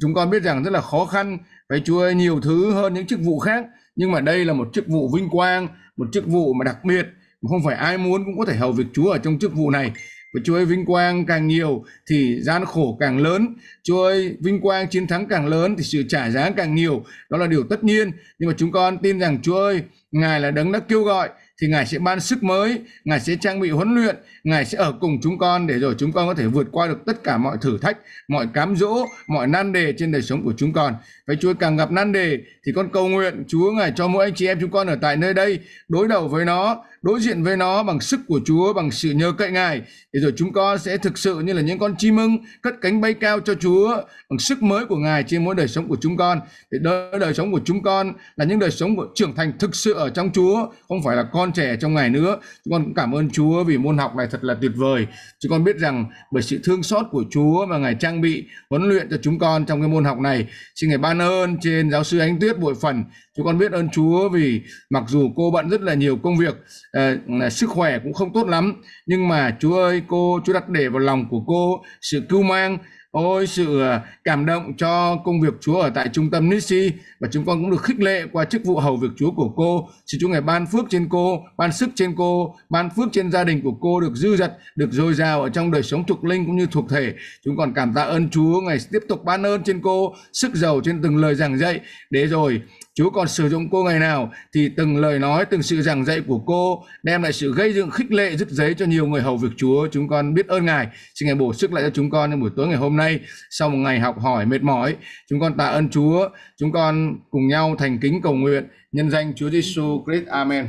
chúng con biết rằng rất là khó khăn phải chúa ơi, nhiều thứ hơn những chức vụ khác nhưng mà đây là một chức vụ vinh quang một chức vụ mà đặc biệt không phải ai muốn cũng có thể hầu việc Chúa ở trong chức vụ này và Chúa ơi vinh quang càng nhiều thì gian khổ càng lớn. Chúa ơi vinh quang chiến thắng càng lớn thì sự trả giá càng nhiều. Đó là điều tất nhiên. Nhưng mà chúng con tin rằng Chúa ơi, Ngài là đấng đã kêu gọi thì Ngài sẽ ban sức mới, Ngài sẽ trang bị huấn luyện, Ngài sẽ ở cùng chúng con để rồi chúng con có thể vượt qua được tất cả mọi thử thách, mọi cám dỗ, mọi nan đề trên đời sống của chúng con. Vậy Chúa càng gặp nan đề thì con cầu nguyện Chúa Ngài cho mỗi anh chị em chúng con ở tại nơi đây đối đầu với nó đối diện với nó bằng sức của Chúa, bằng sự nhờ cậy Ngài. Để rồi chúng con sẽ thực sự như là những con chim ưng cất cánh bay cao cho Chúa bằng sức mới của Ngài trên mỗi đời sống của chúng con. Để đời, đời sống của chúng con là những đời sống của trưởng thành thực sự ở trong Chúa, không phải là con trẻ trong Ngài nữa. Chúng con cũng cảm ơn Chúa vì môn học này thật là tuyệt vời. Chúng con biết rằng bởi sự thương xót của Chúa mà Ngài trang bị huấn luyện cho chúng con trong cái môn học này. Xin Ngài ban ơn trên giáo sư Ánh Tuyết bội phần. Chúng con biết ơn Chúa vì mặc dù cô bận rất là nhiều công việc uh, sức khỏe cũng không tốt lắm nhưng mà Chúa ơi cô Chúa đặt để vào lòng của cô sự cưu mang ôi sự ờ, cảm động cho công việc Chúa ở tại trung tâm Nissi và chúng con cũng được khích lệ qua chức vụ hầu việc Chúa của cô. Xin Chúa ngài ban phước trên cô, ban sức trên cô, ban phước trên gia đình của cô được dư dật, được dồi dào ở trong đời sống thuộc linh cũng như thuộc thể. Chúng còn cảm tạ ơn Chúa ngài tiếp tục ban ơn trên cô, sức giàu trên từng lời giảng dạy để rồi Chúa còn sử dụng cô ngày nào thì từng lời nói, từng sự giảng dạy của cô đem lại sự gây dựng khích lệ rực giấy cho nhiều người hầu việc Chúa. Chúng con biết ơn Ngài. Xin Ngài bổ sức lại cho chúng con trong buổi tối ngày hôm nay sau một ngày học hỏi mệt mỏi. Chúng con tạ ơn Chúa. Chúng con cùng nhau thành kính cầu nguyện nhân danh Chúa Giêsu Christ. Amen.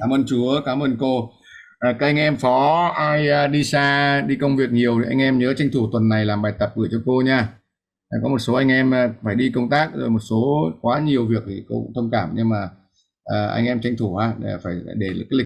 Cảm ơn Chúa, cảm ơn cô. À, các anh em phó ai à, đi xa đi công việc nhiều thì anh em nhớ tranh thủ tuần này làm bài tập gửi cho cô nha. Ờ, có một số anh em ờ, phải đi công tác rồi một số quá nhiều việc thì cũng thông cảm nhưng mà à, anh em tranh thủ ha để phải để cái lịch